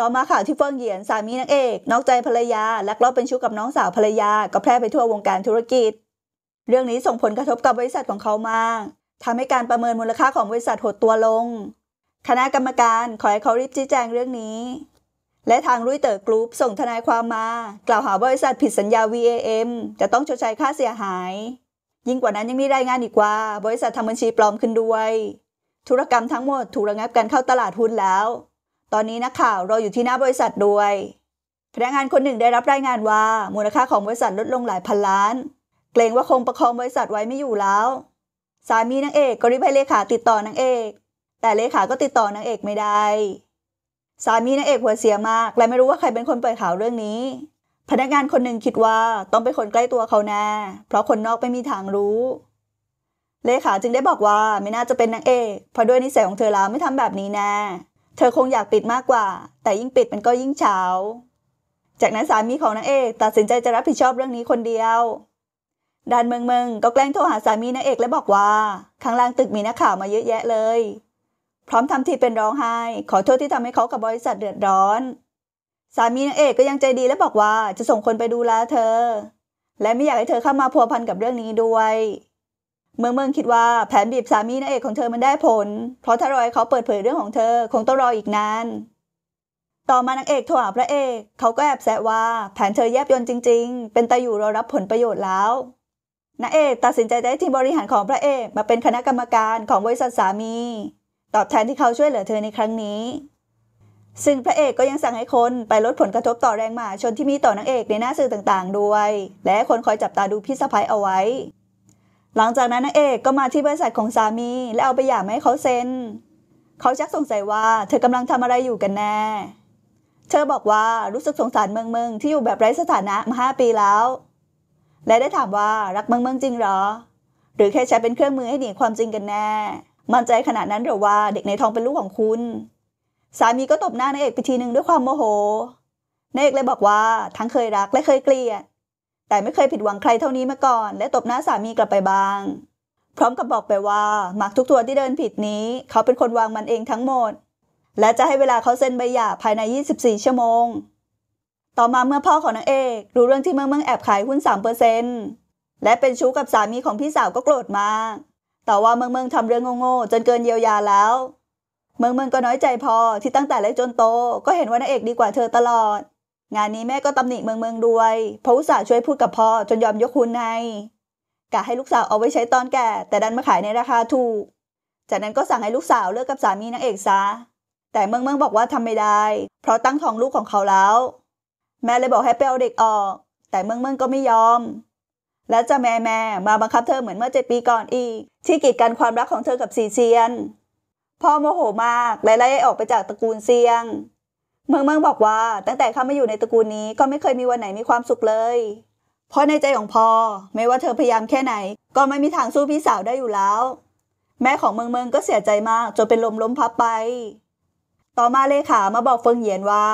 Speaker 1: ต่อมาข่าวที่เฟิงเหยียนสามีนางเอก นอกใจภรรยาลักลอบเป็นชู้กับน้องสาวภรรยาก็แพร่ไปทั่ววงการธุรกิจเรื่องนี้ส่งผลกระทบกับบริษัทของเขามากทำให้การประเมินมูลค่าของบริษัทหดตัวลง คณะกรรมการขอให้เขารีบชี้แจงเรื่องนี้ และทางรุ่ยเต๋อกรุ๊ปส่งทนายความมา กล่าวหาบริษัทผิดสัญญา VAM จะต้องชดใช้ค่าเสียหาย ยิ่งกว่านั้นยังมีรายงานอีกว่า บริษัททำบัญชีปลอมขึ้นด้วย ธุรกรรมทั้งหมดถูกระงับการเข้าตลาดหุ้นแล้ว ตอนนี้นักข่าวรออยู่ที่หน้าบริษัทด้วย พนักงานคนหนึ่งได้รับรายงานว่ามูลค่าของบริษัทลดลงหลายพันล้านเกรงว่าคงประคองบริษัทไว้ไม่อยู่แล้ว สามีนางเอกก็รีบให้เลขาติดต่อนางเอก แต่เลขาก็ติดต่อนางเอกไม่ได้ สามีนางเอกหัวเสียมาก และไม่รู้ว่าใครเป็นคนเปิดข่าวเรื่องนี้ พนักงานคนหนึ่งคิดว่าต้องเป็นคนใกล้ตัวเขาแน่เพราะคนนอกไม่มีทางรู้ เลขาจึงได้บอกว่าไม่น่าจะเป็นนางเอก เพราะด้วยนิสัยของเธอแล้วไม่ทำแบบนี้แน่ เธอคงอยากปิดมากกว่า แต่ยิ่งปิดมันก็ยิ่งเฉาจากนั้นสามีของนางเอกตัดสินใจจะรับผิดชอบเรื่องนี้คนเดียวด้านเมืองเมืองก็แกล้งโทรหาสามีนางเอกและบอกว่า ข้างล่างตึกมีนักข่าวมาเยอะแยะเลย พร้อมทำทีเป็นร้องไห้ ขอโทษที่ทำให้เขากับบริษัทเดือดร้อน สามีนางเอกก็ยังใจดีและบอกว่าจะส่งคนไปดูแลเธอ และไม่อยากให้เธอเข้ามาพัวพันกับเรื่องนี้ด้วย เมืองเมืองคิดว่าแผนบีบสามีนางเอกของเธอมันได้ผล เพราะถ้ารอยเขาเปิดเผยเรื่องของเธอคงต้องรออีกนานต่อมานางเอกโทรหาพระเอกเขาก็แอบแซะว่า แผนเธอแยบยนจริงๆ เป็นตาอยู่รอรับผลประโยชน์แล้วนาเอตัดสินใจได้ทีมบริหารของพระเอกมาเป็นคณะกรรมการของบริษัทสามี ตอบแทนที่เขาช่วยเหลือเธอในครั้งนี้ ซึ่งพระเอกก็ยังสั่งให้คนไปลดผลกระทบต่อแรงหมาชนที่มีต่อนางเอกในหน้าสื่อต่างๆด้วย และคนคอยจับตาดูพี่สะพ้ยเอาไว้ หลังจากนั้นนางเอกก็มาที่บริษัทของสามี และเอาไปหย่าให้เขาเซ็นเขาชักสงสัยว่าเธอกำลังทำอะไรอยู่กันแน่เธอบอกว่ารู้สึกสงสารเมืองเมืองที่อยู่แบบไร้สถานะมาห้าปีแล้วและได้ถามว่ารักเมืองเมืองจริงหรอ หรือแค่ใช้เป็นเครื่องมือให้หนีความจริงกันแน่ มั่นใจขนาดนั้นหรือว่าเด็กในท้องเป็นลูกของคุณ สามีก็ตบหน้านายเอกไปทีหนึ่งด้วยความโมโห นายเอกเลยบอกว่าทั้งเคยรักและเคยเกลียด แต่ไม่เคยผิดหวังใครเท่านี้มาก่อน และตบหน้าสามีกลับไปบ้าง พร้อมกับบอกไปว่ามากทุกตัวที่เดินผิดนี้เขาเป็นคนวางมันเองทั้งหมด และจะให้เวลาเขาเซ็นใบหย่าภายใน 24ชั่วโมงต่อมาเมื่อพ่อของนางเอกรู้เรื่องที่เมืองเมืองแอบขายหุ้น3%และเป็นชู้กับสามีของพี่สาวก็โกรธมาก แต่ว่าเมืองเมืองทำเรื่องโง่ๆจนเกินเยียวยาแล้ว เมืองเมืองก็น้อยใจพอที่ตั้งแต่เล็กจนโตก็เห็นว่านางเอกดีกว่าเธอตลอด งานนี้แม่ก็ตำหนิเมืองเมืองด้วยเพราะอุตส่าห์ช่วยพูดกับพ่อจนยอมยกหุ้นให้กะให้ลูกสาวเอาไว้ใช้ตอนแก่ แต่ดันมาขายในราคาถูกจากนั้นก็สั่งให้ลูกสาวเลิกกับสามีนางเอกซะแต่เมืองเมืองบอกว่าทำไม่ได้ เพราะตั้งท้องลูกของเขาแล้วแม่เลยบอกให้ไปเอาเด็กออก แต่เมืองเมืองก็ไม่ยอม แล้วจะแม่แม่มาบังคับเธอเหมือนเมื่อเจ็ดปีก่อนอีก ที่กีดกันความรักของเธอกับสีเซียน พ่อโมโหมากและไล่ออกไปจากตระกูลเซียง เมืองเมืองบอกว่าตั้งแต่เข้ามาอยู่ในตระกูลนี้ ก็ไม่เคยมีวันไหนมีความสุขเลย เพราะในใจของพ่อ ไม่ว่าเธอพยายามแค่ไหน ก็ไม่มีทางสู้พี่สาวได้อยู่แล้ว แม่ของเมืองเมืองก็เสียใจมากจนเป็นลมล้มพับไป ต่อมาเลขา มาบอกเฟิงเหยียนว่า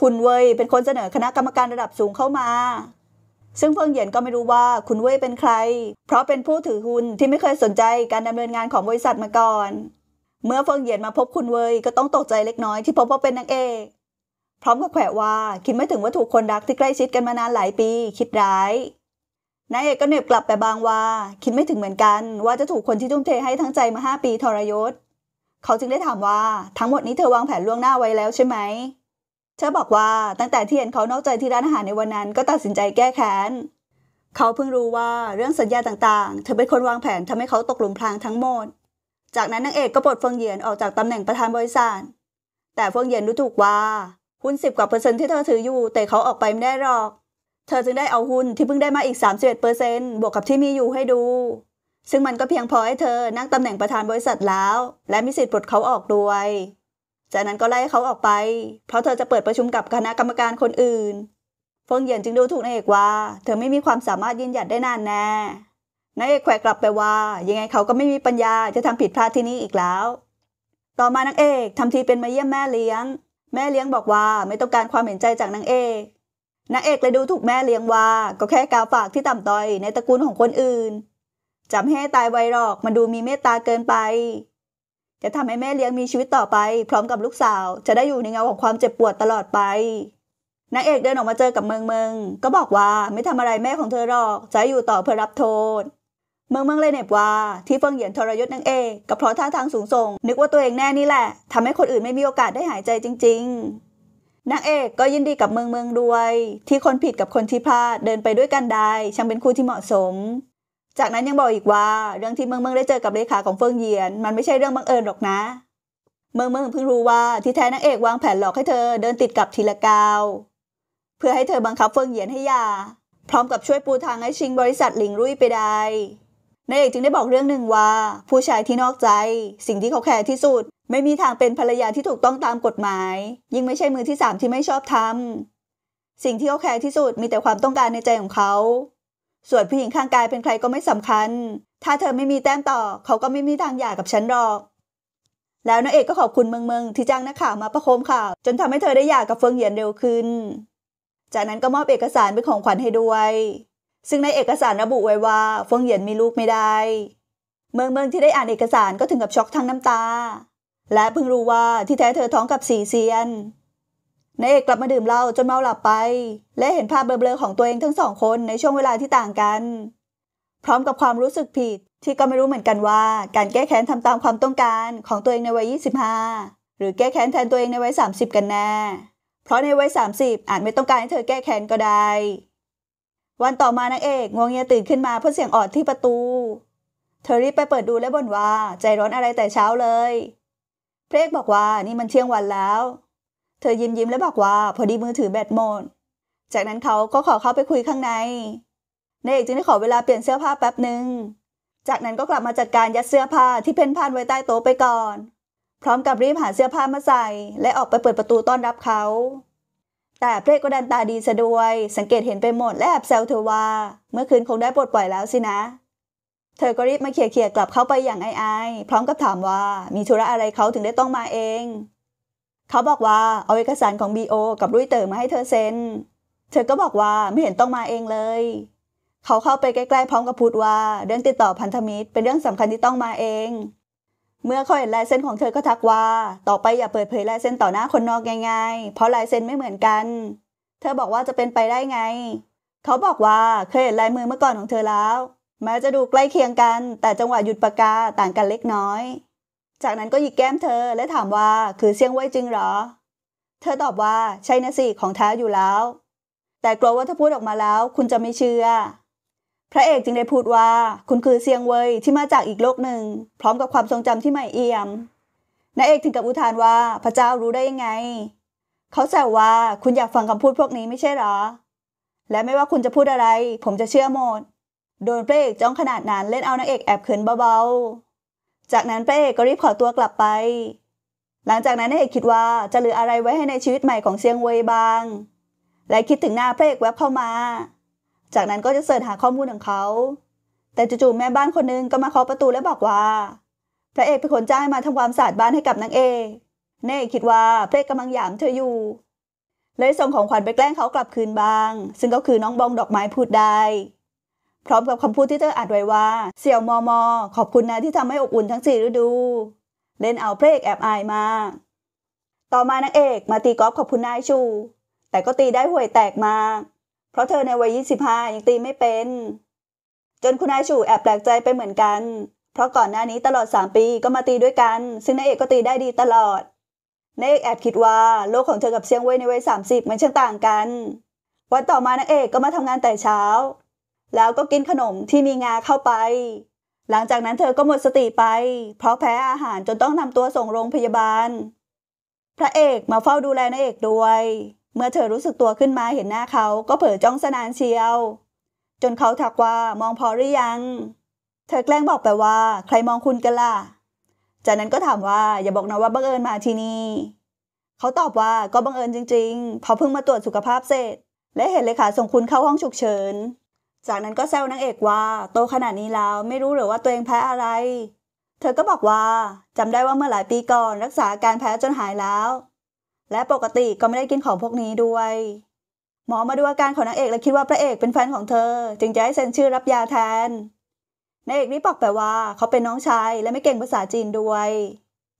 Speaker 1: คุณเว่ยเป็นคนเสนอคณะกรรมการระดับสูงเข้ามา ซึ่งเฟิงเหยียนก็ไม่รู้ว่าคุณเว่ยเป็นใคร เพราะเป็นผู้ถือหุ้นที่ไม่เคยสนใจการดำเนินงานของบริษัทมาก่อน เมื่อเฟิงเหยียนมาพบคุณเว่ยก็ต้องตกใจเล็กน้อยที่พบว่าเป็นนางเอกพร้อมกับแขวะว่าคิดไม่ถึงว่าถูกคนรักที่ใกล้ชิดกันมานานหลายปี คิดร้าย นายเอกก็เหน็บกลับไปบางว่า คิดไม่ถึงเหมือนกัน ว่าจะถูกคนที่ทุ่มเทให้ทั้งใจมาห้าปีทรยศ เขาจึงได้ถามว่าทั้งหมดนี้เธอวางแผนล่วงหน้าไว้แล้วใช่ไหมธอบอกว่าตั้งแต่ที่เห็นเขานอกใจที่ร้านอาหารในวันนั้นก็ตัดสินใจแก้แค้น เขาเพิ่งรู้ว่าเรื่องสัญญาต่างๆ เธอเป็นคนวางแผนทำให้เขาตกหลุมพรางทั้งหมด จากนั้นนางเอกก็ปลดเฟิงเหยียนออกจากตำแหน่งประธานบริษัท แต่เฟิงเหยียนรู้ถูกว่า หุ้นสิบกว่าเปอร์เซ็นต์ที่เธอถืออยู่แต่เขาออกไปไม่ได้หรอก เธอจึงได้เอาหุ้นที่เพิ่งได้มาอีก31เปอร์เซ็นต์บวกกับที่มีอยู่ให้ดู ซึ่งมันก็เพียงพอให้เธอนั่งตำแหน่งประธานบริษัทแล้ว และมีสิทธิ์ปลดเขาออกด้วยจากนั้นก็ไล่เขาออกไป เพราะเธอจะเปิดประชุมกับคณะกรรมการคนอื่น ฟงเหยียนจึงดูถูกนายเอกว่า เธอไม่มีความสามารถยืนหยัดได้นานแน่ นายเอกแขวกลับไปว่า ยังไงเขาก็ไม่มีปัญญาจะทำผิดพลาดที่นี่อีกแล้ว ต่อมานางเอกทำทีเป็นมาเยี่ยมแม่เลี้ยง แม่เลี้ยงบอกว่าไม่ต้องการความเห็นใจจากนางเอก นางเอกเลยดูถูกแม่เลี้ยงว่าก็แค่กาวฝากที่ต่ำต้อยในตระกูลของคนอื่นจำให้ตายไวหรอกมันดูมีเมตตาเกินไปจะทำให้แม่เลี้ยงมีชีวิตต่อไปพร้อมกับลูกสาวจะได้อยู่ในเงาของความเจ็บปวดตลอดไปนางเอกเดินออกมาเจอกับเมืองเมือง ก็บอกว่าไม่ทำอะไรแม่ของเธอหรอกจะอยู่ต่อเพื่อรับโทษ เมืองเมืองเลยเน็บว่าที่เฟิงเหยียนทรยศนางเอกก็เพราะท่าทางสูงส่งนึกว่าตัวเองแน่นี่แหละ ทำให้คนอื่นไม่มีโอกาสได้หายใจจริง ๆนางเอกก็ยินดีกับเมืองเมืองด้วย ที่คนผิดกับคนที่พลาดเดินไปด้วยกันได้ช่างเป็นคู่ที่เหมาะสมจากนั้นยังบอกอีกว่าเรื่องที่เมืองเมืองได้เจอกับเลขาของเฟิงเยียน มันไม่ใช่เรื่องบังเอิญหรอกนะ เมืองเมืองเพิ่งรู้ว่าที่แท้นางเอกวางแผนหลอกให้เธอเดินติดกับทีละกาวเพื่อให้เธอบังคับเฟิงเยียนให้ยาพร้อมกับช่วยปูทางให้ชิงบริษัทหลิงรุ่ยไปได้นายเอกจึงได้บอกเรื่องหนึ่งว่า ผู้ชายที่นอกใจ สิ่งที่เขาแคร์ที่สุด ไม่มีทางเป็นภรรยาที่ถูกต้องตามกฎหมายยิ่งไม่ใช่มือที่สามที่ไม่ชอบทำสิ่งที่เขาแคร์ที่สุดมีแต่ความต้องการในใจของเขาส่วนผู้หญิงข้างกายเป็นใครก็ไม่สำคัญ ถ้าเธอไม่มีแต้มต่อเขาก็ไม่มีทางหย่ากับฉันหรอก แล้วนางเอกก็ขอบคุณเมืองเมืองที่จ้างนักข่าวมาประโคมข่าวจนทำให้เธอได้หย่ากับเฟิงเหยียนเร็วขึ้น จากนั้นก็มอบเอกสารเป็นของขวัญให้ด้วย ซึ่งในเอกสารระบุไว้ว่าเฟิงเหยียนมีลูกไม่ได้ เมืองเมืองที่ได้อ่านเอกสารก็ถึงกับช็อกทั้งน้ำตา และเพิ่งรู้ว่าที่แท้เธอท้องกับสีเซียนนายเอกกลับมาดื่มเหล้าจนเมาหลับไป และเห็นภาพเบลอๆของตัวเองทั้งสองคนในช่วงเวลาที่ต่างกัน พร้อมกับความรู้สึกผิดที่ก็ไม่รู้เหมือนกันว่าการแก้แค้นทำตามความต้องการของตัวเองในวัย25 หรือแก้แค้นแทนตัวเองในวัย30 กันแน่ เพราะในวัย30 อาจไม่ต้องการให้เธอแก้แค้นก็ได้ วันต่อมานางเอกงวงเงียตื่นขึ้นมาเพราะเสียงออดที่ประตู เธอรีบไปเปิดดูและบ่นว่าใจร้อนอะไรแต่เช้าเลย เพลกบอกว่านี่มันเที่ยงวันแล้วเธอยิ้มยิ้มและบอกว่าพอดีมือถือแบตหมด จากนั้นเขาก็ขอเข้าไปคุยข้างในนายเอกจึงได้ขอเวลาเปลี่ยนเสื้อผ้าแป๊บหนึ่ง จากนั้นก็กลับมาจัดการยัดเสื้อผ้าที่เพ่นพ่านไว้ใต้โต๊ะไปก่อน พร้อมกับรีบหาเสื้อผ้ามาใส่ และออกไปเปิดประตูต้อนรับเขา แต่เพรกก็ดันตาดีซะด้วย สังเกตเห็นไปหมดและแอบแซวเธอว่า เมื่อคืนคงได้ปลดปล่อยแล้วสินะ เธอก็รีบมาเขี่ยๆกลับเข้าไปอย่างอายๆ พร้อมกับถามว่ามีธุระอะไรเขาถึงได้ต้องมาเองเขาบอกว่า เอาเอกสารของ BO กับรุ่ยเต๋อมาให้เธอเซ็น เธอก็บอกว่าไม่เห็นต้องมาเองเลย เขาเข้าไปใกล้ๆพร้อมกับพูดว่าเรื่องติดต่อพันธมิตรเป็นเรื่องสำคัญที่ต้องมาเอง เมื่อเขาเห็นลายเซ็นของเธอก็ทักว่า ต่อไปอย่าเปิดเผยลายเซ็นต่อหน้าคนนอกง่าย ๆ เพราะลายเซ็นไม่เหมือนกัน เธอบอกว่าจะเป็นไปได้ไง เขาบอกว่าเคยเห็นลายมือเมื่อก่อนของเธอแล้ว แม้จะดูใกล้เคียงกัน แต่จังหวะหยุดปากกาต่างกันเล็กน้อยจากนั้นก็หยิกแก้มเธอและถามว่าคือเซียงไว้จริงหรอ เธอตอบว่าใช่นะสิของแท้อยู่แล้ว แต่กลัวว่าถ้าพูดออกมาแล้วคุณจะไม่เชื่อ พระเอกจึงได้พูดว่าคุณคือเซียงเวยที่มาจากอีกโลกหนึ่ง พร้อมกับความทรงจำที่ไม่เอี่ยมนายเอกถึงกับอุทานว่าพระเจ้ารู้ได้ยังไง เขาแซวว่าคุณอยากฟังคำพูดพวกนี้ไม่ใช่หรอ และไม่ว่าคุณจะพูดอะไร ผมจะเชื่อหมด โดนพระเอกจ้องขนาดนั้นเล่นเอานางเอกแอบเขินเบาๆจากนั้นพระเอกก็รีบขอตัวกลับไป หลังจากนั้นนาะเอกคิดว่าจะเหลืออะไรไว้ให้ในชีวิตใหม่ของเซียงเวยบาง และคิดถึงหน้าพระเอกแวบเข้ามา จากนั้นก็จะเสิร์ชหาข้อมูลของเขา แต่จู่ๆแม่บ้านคนนึงก็มาเคาะประตูและบอกว่าพระเอกเป็นคนจ้างมาทำความสะอาดบ้านให้กับนางเอกนาเอกคิดว่าพระเอกกำลังหยามเธออยู่ เลยส่งของขวัญไปแกล้งเขากลับคืนบาง ซึ่งก็คือน้องบองดอกไม้พูดได้พร้อมกับคำพูดที่เธออ่านไว้ว่า เสี่ยวมอมอ ขอบคุณนะที่ทำให้อบอุ่นทั้งสี่ฤดู เล่นเอาเพลกแอบอายมากต่อมานางเอกมาตีกอล์ฟขอบคุณนายชู แต่ก็ตีได้ห่วยแตกมาก เพราะเธอในวัย25 ยังตีไม่เป็น จนคุณนายชู แอบแปลกใจไปเหมือนกัน เพราะก่อนหน้านี้ตลอด 3 ปีก็มาตีด้วยกัน ซึ่งนางเอกก็ตีได้ดีตลอดนางเอกแอบคิดว่าโลกของเธอกับเซียงเว่ยในวัย30มันช่างต่างกัน วันต่อมานางเอกก็มาทำงานแต่เช้าแล้วก็กินขนมที่มีงาเข้าไป หลังจากนั้นเธอก็หมดสติไป เพราะแพ้อาหารจนต้องนำตัวส่งโรงพยาบาล พระเอกมาเฝ้าดูแลนางเอกด้วย เมื่อเธอรู้สึกตัวขึ้นมาเห็นหน้าเขาก็เผลอจ้องสนานเชียว จนเขาถักว่ามองพอหรือยัง เธอแกล้งบอกไปว่าใครมองคุณกันล่ะ จากนั้นก็ถามว่าอย่าบอกนะว่าบังเอิญมาที่นี่ เขาตอบว่าก็บังเอิญจริงๆ พอเพิ่งมาตรวจสุขภาพเสร็จ และเห็นเลยค่ะส่งคุณเข้าห้องฉุกเฉินจากนั้นก็แซวนางเอกว่าโตขนาดนี้แล้ว ไม่รู้หรือว่าตัวเองแพ้อะไร เธอก็บอกว่าจำได้ว่าเมื่อหลายปีก่อนรักษาการแพ้จนหายแล้ว และปกติก็ไม่ได้กินของพวกนี้ด้วย หมอมาดูอาการของนางเอกและคิดว่าพระเอกเป็นแฟนของเธอ จึงจะให้เซ็นชื่อรับยาแทนนางเอกนี้บอกไปว่า เขาเป็นน้องชายและไม่เก่งภาษาจีนด้วย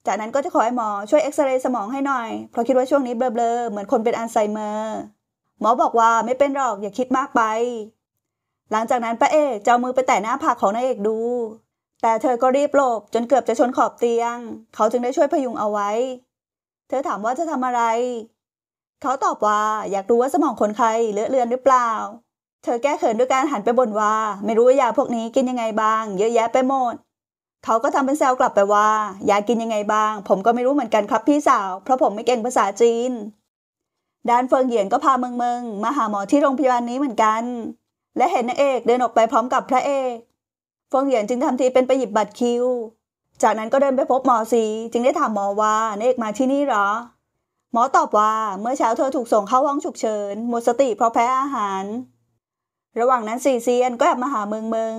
Speaker 1: จากนั้นก็จะขอให้หมอช่วยเอ็กซเรย์สมองให้หน่อย เพราะคิดว่าช่วงนี้เบลอๆเหมือนคนเป็นอัลไซเมอร์ หมอบอกว่าไม่เป็นหรอกอย่าคิดมากไปหลังจากนั้นป้าเอกจะเอามือไปแตะหน้าผากของนายเอกดู แต่เธอก็รีบหลบจนเกือบจะชนขอบเตียง เขาจึงได้ช่วยพยุงเอาไว้ เธอถามว่าจะทำอะไร เขาตอบว่าอยากรู้ว่าสมองคนใคร เลอะเลือนหรือเปล่า เธอแก้เขินด้วยการหันไปบ่นว่า ไม่รู้ว่ายาพวกนี้กินยังไงบ้าง เยอะแยะไปหมด เขาก็ทำเป็นแซวกลับไปว่าอยากกินยังไงบ้าง ผมก็ไม่รู้เหมือนกันครับพี่สาว เพราะผมไม่เก่งภาษาจีนดานเฟิงเหยียนก็พาเมืองเมืองมาหาหมอที่โรงพยาบาลนี้เหมือนกันและเห็นนางเอกเดินออกไปพร้อมกับพระเอกฟงเหยียนจึงทำทีเป็นไปหยิบบัตรคิว จากนั้นก็เดินไปพบหมอสีจึงได้ถามหมอว่านางเอกมาที่นี่หรอ หมอตอบว่าเมื่อเช้าเธอถูกส่งเข้าห้องฉุกเฉินหมดสติเพราะแพ้อาหาร ระหว่างนั้นสี่เซียนก็แอบมาหาเมืองเมือง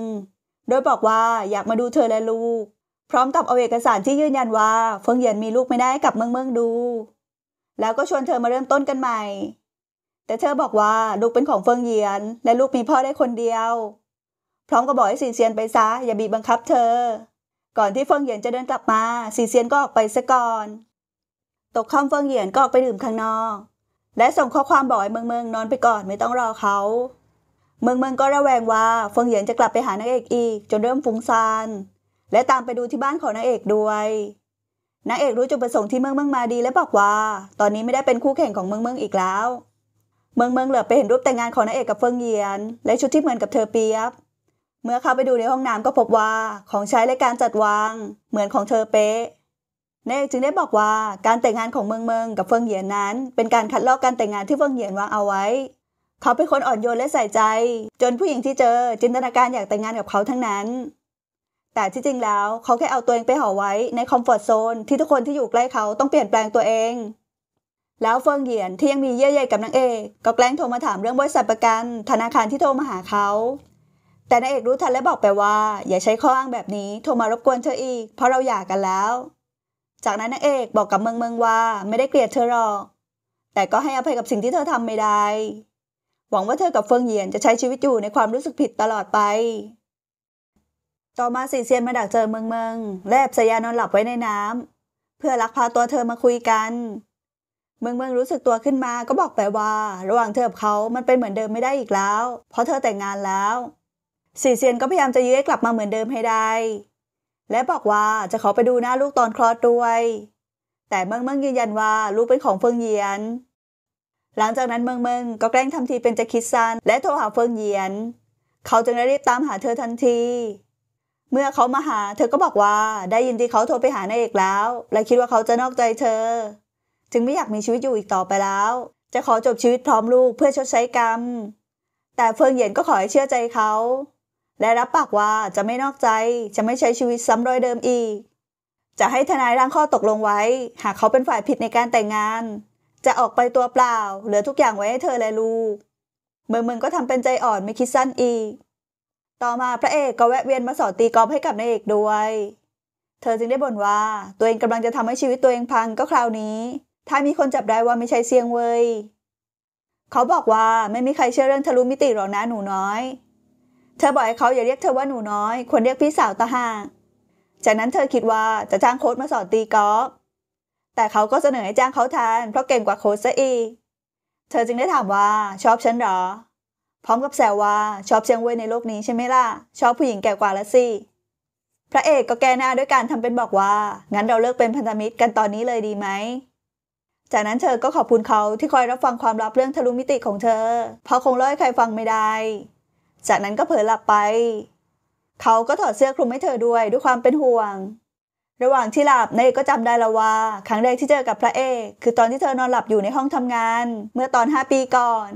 Speaker 1: โดยบอกว่าอยากมาดูเธอและลูก พร้อมกับเอาเอกสารที่ยืนยันว่าเฟิงเหยียนมีลูกไม่ได้กับเมืองเมืองดู แล้วก็ชวนเธอมาเริ่มต้นกันใหม่แต่เธอบอกว่าลูกเป็นของเฟิงเยียนและลูกมีพ่อได้คนเดียว พร้อมกับบอกให้สีเซียนไปซะอย่าบีบบังคับเธอ ก่อนที่เฟิงเยียนจะเดินกลับมาสีเซียนก็ออกไปซะก่อน ตกค่ำเฟิงเยียนก็ออกไปดื่มข้างนอก และส่งข้อความบอกให้เมืองเมืองนอนไปก่อนไม่ต้องรอเขาเมืองเมืองก็ระแวงว่าเฟิงเหยียนจะกลับไปหานางเอกอีกจนเริ่มฟุ้งซ่านและตามไปดูที่บ้านของนางเอกด้วยนางเอกรู้จุดประสงค์ที่เมืองเมืองมาดีและบอกว่าตอนนี้ไม่ได้เป็นคู่แข่งของเมืองเมืองอีกแล้วเมืองเมืองเหลือไปเห็นรูปแต่งงานของนางเอกกับเฟิงเยียน และชุดที่เหมือนกับเธอเปียบ เมื่อเข้าไปดูในห้องน้ำก็พบว่าของใช้และการจัดวางเหมือนของเธอเป๊ะนายเอกจึงได้บอกว่าการแต่งงานของเมืองเมืองกับเฟิงเยียนนั้น เป็นการคัดลอกการแต่งงานที่เฟิงเยียนวางเอาไว้ เขาเป็นคนอ่อนโยนและใส่ใจ จนผู้หญิงที่เจอจินตนาการอยากแต่งงานกับเขาทั้งนั้นแต่ที่จริงแล้วเขาแค่เอาตัวเองไปห่อไว้ในคอมฟอร์ทโซนที่ทุกคนที่อยู่ใกล้เขาต้องเปลี่ยนแปลงตัวเองแล้วเฟิงเหยียนที่ยังมีเย่อใยกับนางเอกก็แกล้งโทรมาถามเรื่องบริษัทประกันธนาคารที่โทรมาหาเขา แต่นางเอกรู้ทันและบอกไปว่าอย่าใช้ข้ออ้างแบบนี้โทรมารบกวนเธออีกเพราะเราหย่ากันแล้ว จากนั้นนางเอกบอกกับเมืองเมืองว่าไม่ได้เกลียดเธอหรอก แต่ก็ให้อภัยกับสิ่งที่เธอทำไม่ได้ หวังว่าเธอกับเฟิงเหยียนจะใช้ชีวิตอยู่ในความรู้สึกผิดตลอดไปต่อมาสี่เซียนมาดักเจอเมืองเมืองแลบสยานอนหลับไว้ในน้ำ เพื่อลักพาตัวเธอมาคุยกันเมืองเมืองรู้สึกตัวขึ้นมาก็บอกไปว่า ระหว่างเธอกับเขามันเป็นเหมือนเดิมไม่ได้อีกแล้วเพราะเธอแต่งงานแล้วสี่เซียนก็พยายามจะยื้อให้กลับมาเหมือนเดิมให้ได้ และบอกว่าจะขอไปดูหน้าลูกตอนคลอดด้วย แต่เมืองเมืองยืนยันว่าลูกเป็นของเฟิงเยียน หลังจากนั้นเมืองเมืองก็แกล้งทำทีเป็นจะคิดสั้น และโทรหาเฟิงเยียนเขาจึงได้รีบตามหาเธอทันที เมื่อเขามาหาเธอก็บอกว่า ได้ยินที่เขาโทรไปหานายเอกแล้ว และคิดว่าเขาจะนอกใจเธอจึงไม่อยากมีชีวิตอยู่อีกต่อไปแล้ว จะขอจบชีวิตพร้อมลูกเพื่อชดใช้กรรมแต่เฟิงเหยียนก็ขอให้เชื่อใจเขา และรับปากว่าจะไม่นอกใจจะไม่ใช้ชีวิตซ้ำรอยเดิมอีก จะให้ทนายร่างข้อตกลงไว้ หากเขาเป็นฝ่ายผิดในการแต่งงาน จะออกไปตัวเปล่า เหลือทุกอย่างไว้ให้เธอและลูกเมืองเมืองก็ทำเป็นใจอ่อนไม่คิดสั้นอีกต่อมาพระเอกก็แวะเวียนมาสอนตีกอล์ฟให้กับนายเอกด้วย เธอจึงได้บ่นว่า ตัวเองกำลังจะทำให้ชีวิตตัวเองพังก็คราวนี้ถ้ามีคนจับได้ว่าไม่ใช่เซียงเว่ย เขาบอกว่าไม่มีใครเชื่อเรื่องทะลุมิติหรอกนะหนูน้อย เธอบอกให้เขาอย่าเรียกเธอว่าหนูน้อยควรเรียกพี่สาวตาห่างจากนั้นเธอคิดว่าจะจ้างโค้ดมาสอนตีกอล์ฟแต่เขาก็เสนอให้จ้างเขาแทนเพราะเก่งกว่าโค้ดซะอีก เธอจึงได้ถามว่าชอบฉันหรอ พร้อมกับแซวว่าชอบเชียงเว่ยในโลกนี้ใช่ไหมล่ะ ชอบผู้หญิงแก่กว่าละสิ พระเอกก็แก้หน้าด้วยการทำเป็นบอกว่า งั้นเราเลิกเป็นพันธมิตรกันตอนนี้เลยดีไหมจากนั้นเธอก็ขอบคุณเขาที่คอยรับฟังความลับเรื่องทะลุมิติของเธอ เพราะคงเล่าให้ใครฟังไม่ได้ จากนั้นก็เผลอหลับไป เขาก็ถอดเสื้อคลุมให้เธอด้วย ด้วยความเป็นห่วง ระหว่างที่หลับนายก็จำได้ละว่า ครั้งแรกที่เจอกับพระเอกคือตอนที่เธอนอนหลับอยู่ในห้องทำงาน เมื่อตอน 5 ปีก่อน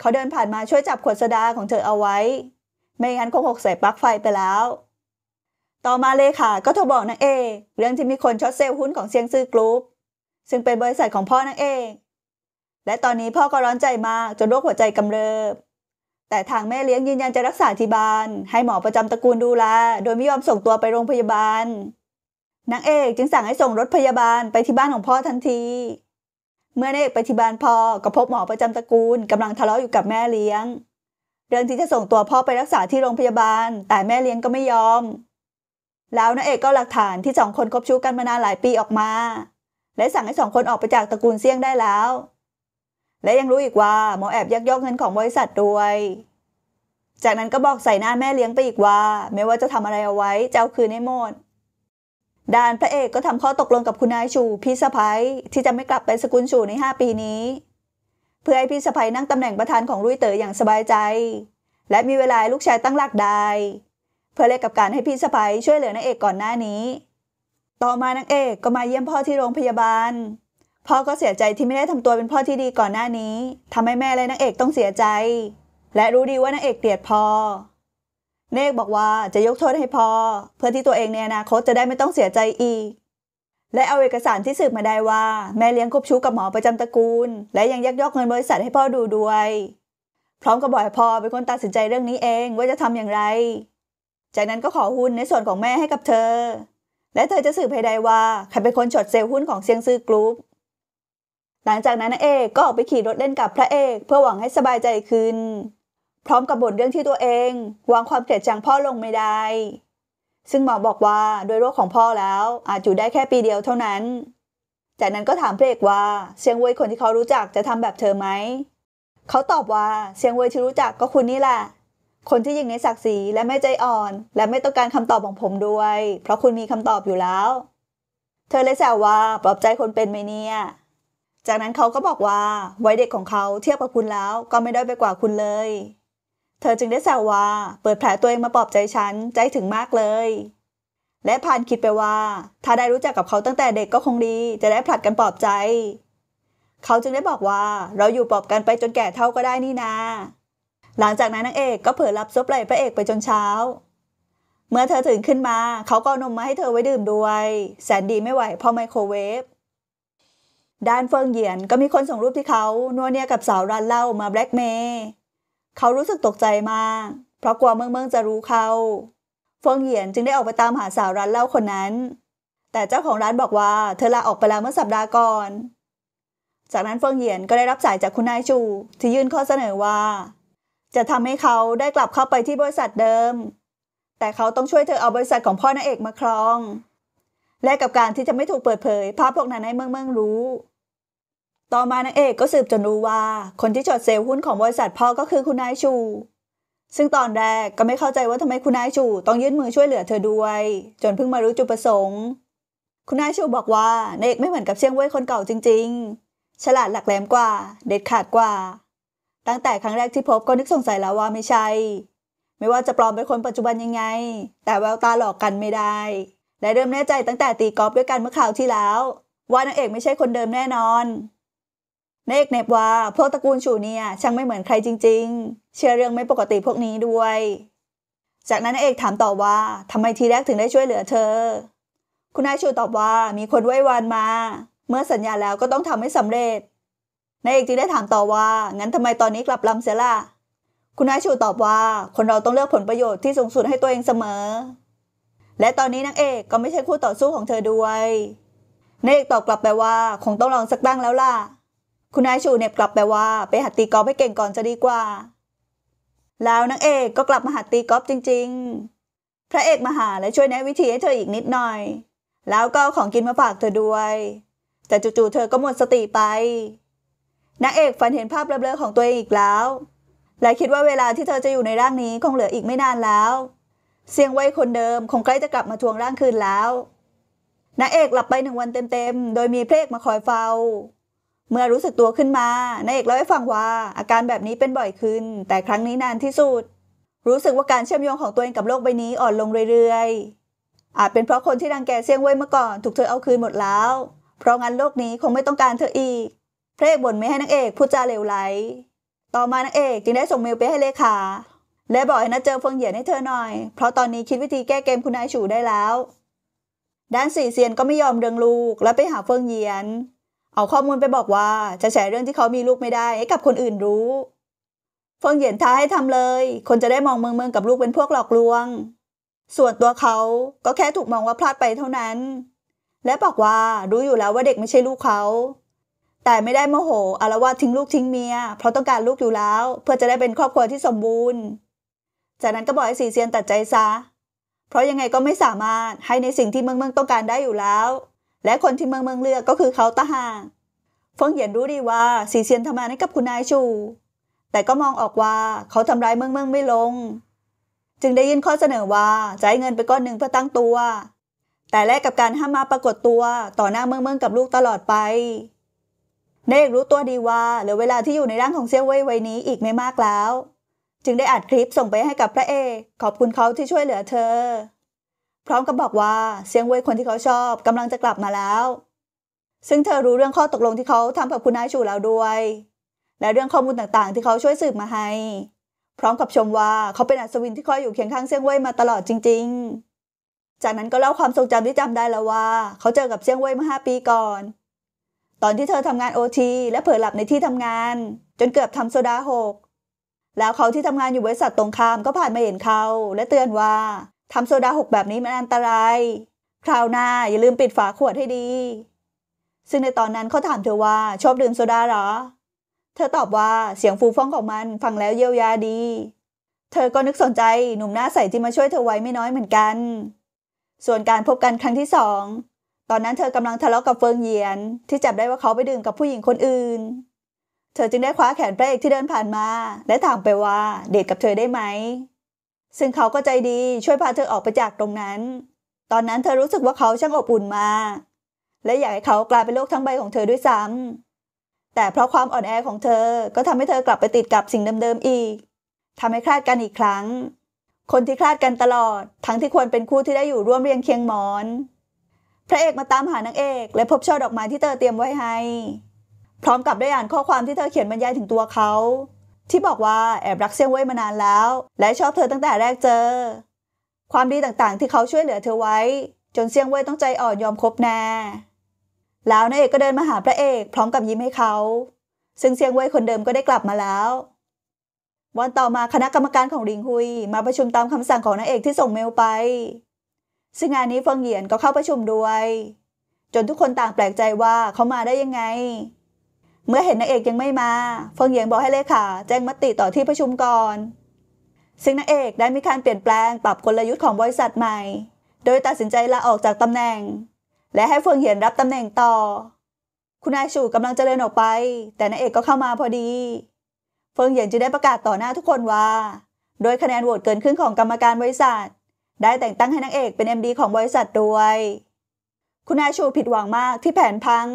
Speaker 1: เขาเดินผ่านมาช่วยจับขวดโซดาของเธอเอาไว้ ไม่งั้นคงหกใส่ปลั๊กไฟไปแล้ว ต่อมาเลยค่ะก็โทรบอกนางเอกเรื่องที่มีคนช็อตเซลล์หุ้นของเซียงซื่อกรุ๊ปซึ่งเป็นบริษัทของพ่อนั่นเองและตอนนี้พ่อก็ร้อนใจมากจนโรคหัวใจกำเริบ แต่ทางแม่เลี้ยงยืนยันจะรักษาที่บ้านให้หมอประจำตระกูลดูแลโดยไม่ยอมส่งตัวไปโรงพยาบาลนางเอกจึงสั่งให้ส่งรถพยาบาลไปที่บ้านของพ่อทันที เมื่อนางเอกไปที่บ้านพ่อก็พบหมอประจำตระกูลกำลังทะเลาะอยู่กับแม่เลี้ยง เรื่องที่จะส่งตัวพ่อไปรักษาที่โรงพยาบาล แต่แม่เลี้ยงก็ไม่ยอม แล้วนางเอกก็หลักฐานที่สองคนคบชู้กันมานานหลายปีออกมาและสั่งให้สองคนออกไปจากตระกูลเซี่ยงได้แล้ว และยังรู้อีกว่า หมอแอบยักยอกเงินของบริษัทด้วย จากนั้นก็บอกใส่หน้าแม่เลี้ยงไปอีกว่า ไม่ว่าจะทำอะไรเอาไว้จะเอาคืนให้หมดด่านพระเอกก็ทำข้อตกลงกับคุณนายชู พี่สะพ้ยที่จะไม่กลับไปสกุลชูในห้าปีนี้ เพื่อให้พี่สะพ้ยนั่งตำแหน่งประธานของลุยเต๋ออย่างสบายใจ และมีเวลาลูกชายตั้งหลักได้ เพื่อเล่กกับการให้พี่สะพ้ยช่วยเหลือนายเอกก่อนหน้านี้ต่อมานางเอกก็มาเยี่ยมพ่อที่โรงพยาบาล พ่อก็เสียใจที่ไม่ได้ทำตัวเป็นพ่อที่ดีก่อนหน้านี้ ทำให้แม่และนางเอกต้องเสียใจ และรู้ดีว่านางเอกเกลียดพ่อเนกบอกว่าจะยกโทษให้พ่อเพื่อที่ตัวเองในอนาคตจะได้ไม่ต้องเสียใจอีก และเอาเอกสารที่สืบมาได้ว่าแม่เลี้ยงคบชู้กับหมอประจำตระกูล และยังยักยอกเงินบริษัทให้พ่อดูด้วย พร้อมกับบอกให้พ่อเป็นคนตัดสินใจเรื่องนี้เองว่าจะทำอย่างไร จากนั้นก็ขอหุ้นในส่วนของแม่ให้กับเธอและเธอจะสืบให้ได้ว่า ใครเป็นคนฉดเซลล์หุ้นของเซียงซื่อกรุ๊ป หลังจากนั้นเอกก็ออกไปขี่รถเล่นกับพระเอกเพื่อหวังให้สบายใจขึ้น พร้อมกับบ่นเรื่องที่ตัวเอง วางความเกลียดชังพ่อลงไม่ได้ ซึ่งหมอบอกว่าโดยโรคของพ่อแล้วอาจอยู่ได้แค่ปีเดียวเท่านั้น จากนั้นก็ถามพระเอกว่าเซียงเว่ยคนที่เขารู้จักจะทำแบบเธอไหม เขาตอบว่าเซียงเว่ยที่รู้จักก็คุณนี่แหละคนที่ยิงในศักดิ์ศรีและไม่ใจอ่อน และไม่ต้องการคำตอบของผมด้วย เพราะคุณมีคำตอบอยู่แล้ว เธอเลยแซวว่าปลอบใจคนเป็นไหมเนี่ยจากนั้นเขาก็บอกว่าวัยเด็กของเขาเทียบกับคุณแล้วก็ไม่ได้ไปกว่าคุณเลย เธอจึงได้แซวว่า เปิดแผลตัวเองมาปลอบใจฉัน ใจถึงมากเลย และพานคิดไปว่า ถ้าได้รู้จักกับเขาตั้งแต่เด็กก็คงดี จะได้ผลัดกันปลอบใจ เขาจึงได้บอกว่าเราอยู่ปลอบกันไปจนแก่เท่าก็ได้นี่นาหลังจากนั้นนางเอกก็เผลอหลับซบไหลพระเอกไปจนเช้า เมื่อเธอถึงขึ้นมาเขาก็นมมาให้เธอไว้ดื่มด้วย แสนดีไม่ไหวพอไมโครเวฟด้านเฟิงเหยียนก็มีคนส่งรูปที่เขานัวเนียกับสาวร้านเหล้ามาแบล็กเมย์เขารู้สึกตกใจมาก เพราะกลัวเมืองเมืองจะรู้เขาเฟิงเหยียนจึงได้ออกไปตามหาสาวร้านเหล้าคนนั้น แต่เจ้าของร้านบอกว่า เธอลาออกไปแล้วเมื่อสัปดาห์ก่อนจากนั้นเฟิงเหยียนก็ได้รับสายจากคุณนายจูที่ยื่นข้อเสนอว่าจะทำให้เขาได้กลับเข้าไปที่บริษัทเดิม แต่เขาต้องช่วยเธอเอาบริษัทของพ่อนางเอกมาครอง และกับการที่จะไม่ถูกเปิดเผยภาพพวกนั้นให้เมืองเมืองรู้ ต่อมานางเอกก็สืบจนรู้ว่าคนที่จดเซลล์หุ้นของบริษัทพ่อก็คือคุณนายชู ซึ่งตอนแรกก็ไม่เข้าใจว่าทำไมคุณนายชูต้องยื่นมือช่วยเหลือเธอด้วย จนเพิ่งมารู้จุดประสงค์ คุณนายชูบอกว่านางเอกไม่เหมือนกับเชียงเว่ยคนเก่าจริง ๆ ฉลาดหลักแหลมกว่า เด็ดขาดกว่าตั้งแต่ครั้งแรกที่พบก็นึกสงสัยแล้วว่าไม่ใช่ ไม่ว่าจะปลอมเป็นคนปัจจุบันยังไง แต่แววตาหลอกกันไม่ได้ และเริ่มแน่ใจตั้งแต่ตีกอล์ฟด้วยกันเมื่อข่าวที่แล้ว ว่านางเอกไม่ใช่คนเดิมแน่นอนนางเอกเนบว่าพวกตระกูลชูเนียช่างไม่เหมือนใครจริงๆ เชื่อเรื่องไม่ปกติพวกนี้ด้วย จากนั้นนางเอกถามต่อว่าทำไมทีแรกถึงได้ช่วยเหลือเธอ คุณนายชูตอบว่ามีคนไว้วานมา เมื่อสัญญาแล้วก็ต้องทำให้สำเร็จนายเอกจึงได้ถามต่อว่า งั้นทำไมตอนนี้กลับลำเสียล่ะคุณนายชูตอบว่า คนเราต้องเลือกผลประโยชน์ที่สูงสุดให้ตัวเองเสมอ และตอนนี้นางเอกก็ไม่ใช่คู่ต่อสู้ของเธอด้วย นายเอกตอบกลับไปว่า คงต้องลองสักตั้งแล้วล่ะ คุณนายชูเน็บกลับไปว่า ไปหัดตีกอล์ฟให้เก่งก่อนจะดีกว่า แล้วนางเอกก็กลับมาหัดตีกอล์ฟจริงๆ พระเอกมาหาและช่วยแนะวิธีให้เธออีกนิดหน่อย แล้วก็ของกินมาฝากเธอด้วย แต่จู่ๆเธอก็หมดสติไปนางเอกฝันเห็นภาพเบลอๆของตัวเองอีกแล้ว และคิดว่าเวลาที่เธอจะอยู่ในร่างนี้คงเหลืออีกไม่นานแล้ว เสียงไว้คนเดิมคงใกล้จะกลับมาทวงร่างคืนแล้ว นางเอกหลับไปหนึ่งวันเต็มๆ โดยมีเพลกมาคอยเฝ้า เมื่อรู้สึกตัวขึ้นมา นายเอกเล่าให้ฟังว่าอาการแบบนี้เป็นบ่อยขึ้น แต่ครั้งนี้นานที่สุด รู้สึกว่าการเชื่อมโยงของตัวเองกับโลกใบนี้อ่อนลงเรื่อยๆ อาจเป็นเพราะคนที่ดังแกเซียงเว่ยเมื่อก่อนถูกเธอเอาคืนหมดแล้ว เพราะงั้นโลกนี้คงไม่ต้องการเธออีกพระเอกบ่นไม่ให้นางเอกพูดจาเลวไหล ต่อมานางเอกจึงได้ส่งเมลไปให้เลขา และบอกให้นัดเจอเฟิงเหยียนให้เธอหน่อย เพราะตอนนี้คิดวิธีแก้เกมคุณนายฉูได้แล้ว ด้านสี่เซียนก็ไม่ยอมเรืองลูกและไปหาเฟิงเหยียน เอาข้อมูลไปบอกว่าจะแฉเรื่องที่เขามีลูกไม่ได้ให้กับคนอื่นรู้ เฟิงเหยียนท้าให้ทำเลย คนจะได้มองเมืองเมืองกับลูกเป็นพวกหลอกลวง ส่วนตัวเขาก็แค่ถูกมองว่าพลาดไปเท่านั้น และบอกว่ารู้อยู่แล้วว่าเด็กไม่ใช่ลูกเขาแต่ไม่ได้โมโหอารวาทิ้งลูกทิ้งเมีย เพราะต้องการลูกอยู่แล้ว เพื่อจะได้เป็นครอบครัวที่สมบูรณ์ จากนั้นก็บอกให้สีเซียนตัดใจซะ เพราะยังไงก็ไม่สามารถให้ในสิ่งที่เมืองเมืองต้องการได้อยู่แล้ว และคนที่เมืองเมืองเลือกก็คือเขาตาหางเฟิงเหยียนรู้ดีว่าสีเซียนทำงานให้กับคุณนายชู แต่ก็มองออกว่าเขาทำร้ายเมืองเมืองไม่ลง จึงได้ยื่นข้อเสนอว่าจะให้เงินไปก้อนหนึ่งเพื่อตั้งตัว แต่แลกกับการห้ามมาปรากฏตัวต่อหน้าเมืองเมืองกับลูกตลอดไปเนกรู้ตัวดีว่าเหลือเวลาที่อยู่ในร่างของเซียวเว่ยไว้นี้อีกไม่มากแล้ว จึงได้อัดคลิปส่งไปให้กับพระเอกขอบคุณเขาที่ช่วยเหลือเธอ พร้อมกับบอกว่าเซียงเว่ยคนที่เขาชอบกำลังจะกลับมาแล้ว ซึ่งเธอรู้เรื่องข้อตกลงที่เขาทำกับคุณนายชูแล้วด้วยและเรื่องข้อมูลต่าง ๆ ที่เขาช่วยสืบมาให้ พร้อมกับชมว่าเขาเป็นอัศวินที่คอยอยู่เคียงข้างเซียงเว่ยมาตลอดจริงๆ จากนั้นก็เล่าความทรงจำที่จำได้แล้วว่าเขาเจอกับเซียงเว่ยเมื่อห้าปีก่อนตอนที่เธอทำงานโอทีและเผลอหลับในที่ทำงาน จนเกือบทำโซดาหก แล้วเขาที่ทำงานอยู่บริษัทตรงข้ามก็ผ่านมาเห็นเขาและเตือนว่าทำโซดาหกแบบนี้มันอันตราย คราวหน้าอย่าลืมปิดฝาขวดให้ดี ซึ่งในตอนนั้นเขาถามเธอว่าชอบดื่มโซดาหรอ เธอตอบว่าเสียงฟูฟ่องของมันฟังแล้วเยียวยาดี เธอก็นึกสนใจหนุ่มหน้าใสที่มาช่วยเธอไว้ไม่น้อยเหมือนกัน ส่วนการพบกันครั้งที่สองตอนนั้นเธอกำลังทะเลาะกับเฟิงเยียน ที่จับได้ว่าเขาไปดื่มกับผู้หญิงคนอื่น เธอจึงได้คว้าแขนพระเอกที่เดินผ่านมา และถามไปว่าเดทกับเธอได้ไหม ซึ่งเขาก็ใจดีช่วยพาเธอออกไปจากตรงนั้น ตอนนั้นเธอรู้สึกว่าเขาช่างอบอุ่นมา และอยากให้เขากลายเป็นโลกทั้งใบของเธอด้วยซ้ำแต่เพราะความอ่อนแอของเธอก็ทำให้เธอกลับไปติดกับสิ่งเดิมๆอีกทำให้คลาดกันอีกครั้ง คนที่คลาดกันตลอด ทั้งที่ควรเป็นคู่ที่ได้อยู่ร่วมเรียงเคียงหมอนพระเอกมาตามหานางเอกและพบช่อดอกไม้ที่เธอเตรียมไว้ให้ พร้อมกับได้อ่านข้อความที่เธอเขียนบรรยายถึงตัวเขา ที่บอกว่าแอบรักเซี่ยงเว่ยมานานแล้ว และชอบเธอตั้งแต่แรกเจอ ความดีต่างๆที่เขาช่วยเหลือเธอไว้ จนเซี่ยงเว่ยต้องใจอ่อนยอมคบแน่ แล้วนางเอกก็เดินมาหาพระเอกพร้อมกับยิ้มให้เขา ซึ่งเซียงเว่ยคนเดิมก็ได้กลับมาแล้ว วันต่อมาคณะกรรมการของริงฮุยมาประชุมตามคำสั่งของนางเอกที่ส่งเมลไปซึ่งงานนี้เฟิงเหยียนก็เข้าประชุมด้วย จนทุกคนต่างแปลกใจว่าเขามาได้ยังไง เมื่อเห็นนางเอกยังไม่มาเฟิงเหยียนบอกให้เลขาแจ้งมติต่อที่ประชุมก่อนซึ่งนางเอกได้มีการเปลี่ยนแปลงปรับกลยุทธ์ของบริษัทใหม่ โดยตัดสินใจลาออกจากตำแหน่ง และให้เฟิงเหยียนรับตำแหน่งต่อ คุณนายชูกำลังจะเดินออกไป แต่นางเอกก็เข้ามาพอดีเฟิงเหยียนจึงได้ประกาศต่อหน้าทุกคนว่า โดยคะแนนโหวตเกินครึ่งของกรรมการบริษัทได้แต่งตั้งให้นางเอกเป็น MD ของบริษัทด้วย คุณอาชูผิดหวังมากที่แผนพัง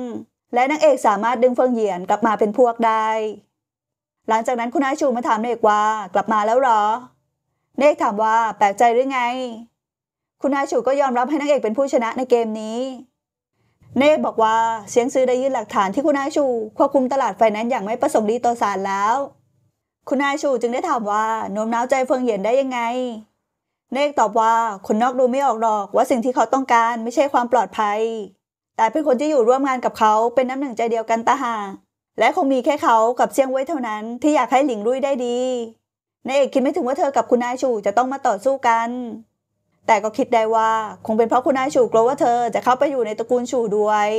Speaker 1: และนางเอกสามารถดึงเฟิงเหยียนกลับมาเป็นพวกได้ หลังจากนั้นคุณอาชูมาถามเอกว่ากลับมาแล้วหรอ เนกถามว่าแปลกใจหรือไง คุณอาชูก็ยอมรับให้นางเอกเป็นผู้ชนะในเกมนี้ เนกบอกว่าเสียงซื้อได้ยื่นหลักฐานที่คุณอาชูควบคุมตลาดไฟแนนซ์อย่างไม่ประสงค์ดีต่อศาลแล้ว คุณอาชูจึงได้ถามว่าโน้มน้าวใจเฟิงเหยียนได้ยังไงเนกตอบว่าคนนอกดูไม่ออกหรอกว่าสิ่งที่เขาต้องการไม่ใช่ความปลอดภัย แต่เป็นคนที่อยู่ร่วมงานกับเขาเป็นน้ำหนึ่งใจเดียวกันตาหาและคงมีแค่เขากับเซียงไว้เท่านั้น ที่อยากให้หลิงรุ่ยได้ดีนายเอกคิดไม่ถึงว่าเธอกับคุณนายชูจะต้องมาต่อสู้กัน แต่ก็คิดได้ว่าคงเป็นเพราะคุณนายชูกลัวว่าเธอจะเข้าไปอยู่ในตระกูลชูด้วย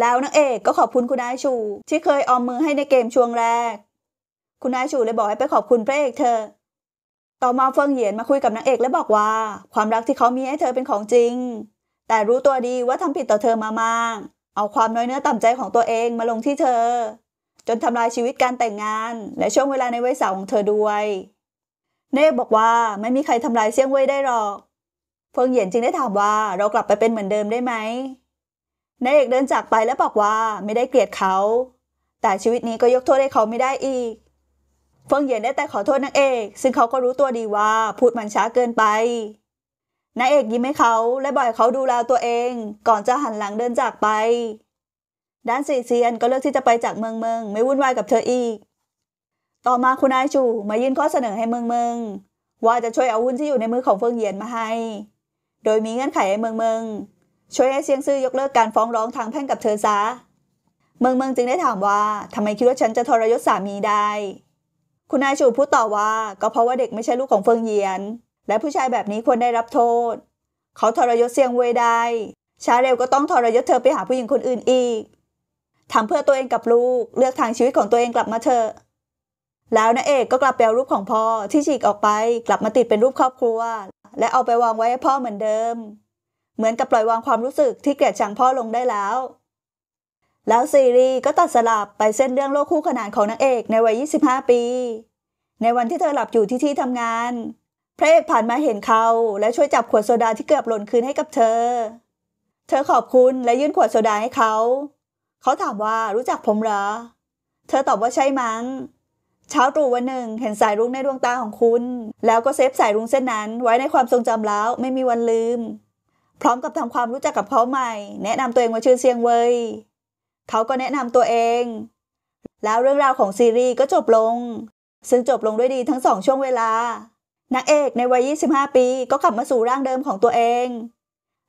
Speaker 1: แล้วนางเอกก็ขอบคุณคุณนายชู ที่เคยออมมือให้ในเกมช่วงแรก คุณนายชูเลยบอกให้ไปขอบคุณพระเอกเธอต่อมาเฟิงเหยียนมาคุยกับนางเอกและบอกว่า ความรักที่เขามีให้เธอเป็นของจริง แต่รู้ตัวดีว่าทำผิดต่อเธอมามาก เอาความน้อยเนื้อต่ำใจของตัวเองมาลงที่เธอ จนทำลายชีวิตการแต่งงานและช่วงเวลาในวัยสาวของเธอด้วยเนกบอกว่าไม่มีใครทำลายเซี่ยงเว่ยได้หรอก เฟิงเหยียนจึงได้ถามว่าเรากลับไปเป็นเหมือนเดิมได้ไหมนายเอกเดินจากไปและบอกว่าไม่ได้เกลียดเขา แต่ชีวิตนี้ก็ยกโทษให้เขาไม่ได้อีกเฟิงเหยียนได้แต่ขอโทษนางเอก ซึ่งเขาก็รู้ตัวดีว่าพูดมันช้าเกินไปนางเอกยิ้มให้เขา และบ่อยเขาดูแลตัวเองก่อนจะหันหลังเดินจากไป ด้านซีเซียนก็เลือกที่จะไปจากเมืองเมืองไม่วุ่นวายกับเธออีก ต่อมาคุณนายจูมายื่นข้อเสนอให้เมืองเมืองว่าจะช่วยเอาหุ้นที่อยู่ในมือของเฟิงเหยียนมาให้ โดยมีเงื่อนไขให้เมืองเมืองช่วยให้เซียงซื่อยกเลิกการฟ้องร้องทางแพ่งกับเธอซะ เมืองเมืองจึงได้ถามว่าทำไมคิดว่าฉันจะทรยศสามีได้คุณนายชูพูดต่อว่าก็เพราะว่าเด็กไม่ใช่ลูกของเฟิงเยียน และผู้ชายแบบนี้ควรได้รับโทษ เขาทรยศเซียงเวยได้ช้าเร็วก็ต้องทรยศเธอไปหาผู้หญิงคนอื่นอีก ทำเพื่อตัวเองกับลูกเลือกทางชีวิตของตัวเองกลับมาเถอะแล้วนะเอกก็กลับไปเอารูปของพ่อที่ฉีกออกไปกลับมาติดเป็นรูปครอบครัวและเอาไปวางไว้ให้พ่อเหมือนเดิม เหมือนกับปล่อยวางความรู้สึกที่เกลียดชังพ่อลงได้แล้วแล้วซีรีส์ก็ตัดสลับไปเส้นเรื่องโลกคู่ขนานของนางเอกในวัย 25 ปี ในวันที่เธอหลับอยู่ที่ที่ทำงานพระเอกผ่านมาเห็นเขา และช่วยจับขวดโซดาที่เกือบหล่นคืนให้กับเธอ เธอขอบคุณและยื่นขวดโซดาให้เขา เขาถามว่ารู้จักผมเหรอ เธอตอบว่าใช่มั้ง เช้าตรู่วันหนึ่งเห็นสายรุ้งในดวงตาของคุณ แล้วก็เซฟสายรุ้งเส้นนั้น ไว้ในความทรงจำแล้วไม่มีวันลืม พร้อมกับทำความรู้จักกับเขาใหม่ แนะนำตัวเองว่าชื่อเซียงเว่ยเขาก็แนะนำตัวเอง แล้วเรื่องราวของซีรีส์ก็จบลง ซึ่งจบลงด้วยดีทั้งสองช่วงเวลานางเอกในวัย 25 ปี ก็กลับมาสู่ร่างเดิมของตัวเอง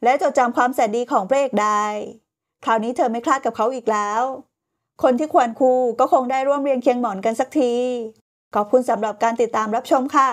Speaker 1: และจดจำความแสนดีของพระเอกได้ คราวนี้เธอไม่คลาดกับเขาอีกแล้ว คนที่ควรคู่ก็คงได้ร่วมเรียนเคียงหมอนกันสักที ขอบคุณสำหรับการติดตามรับชมค่ะ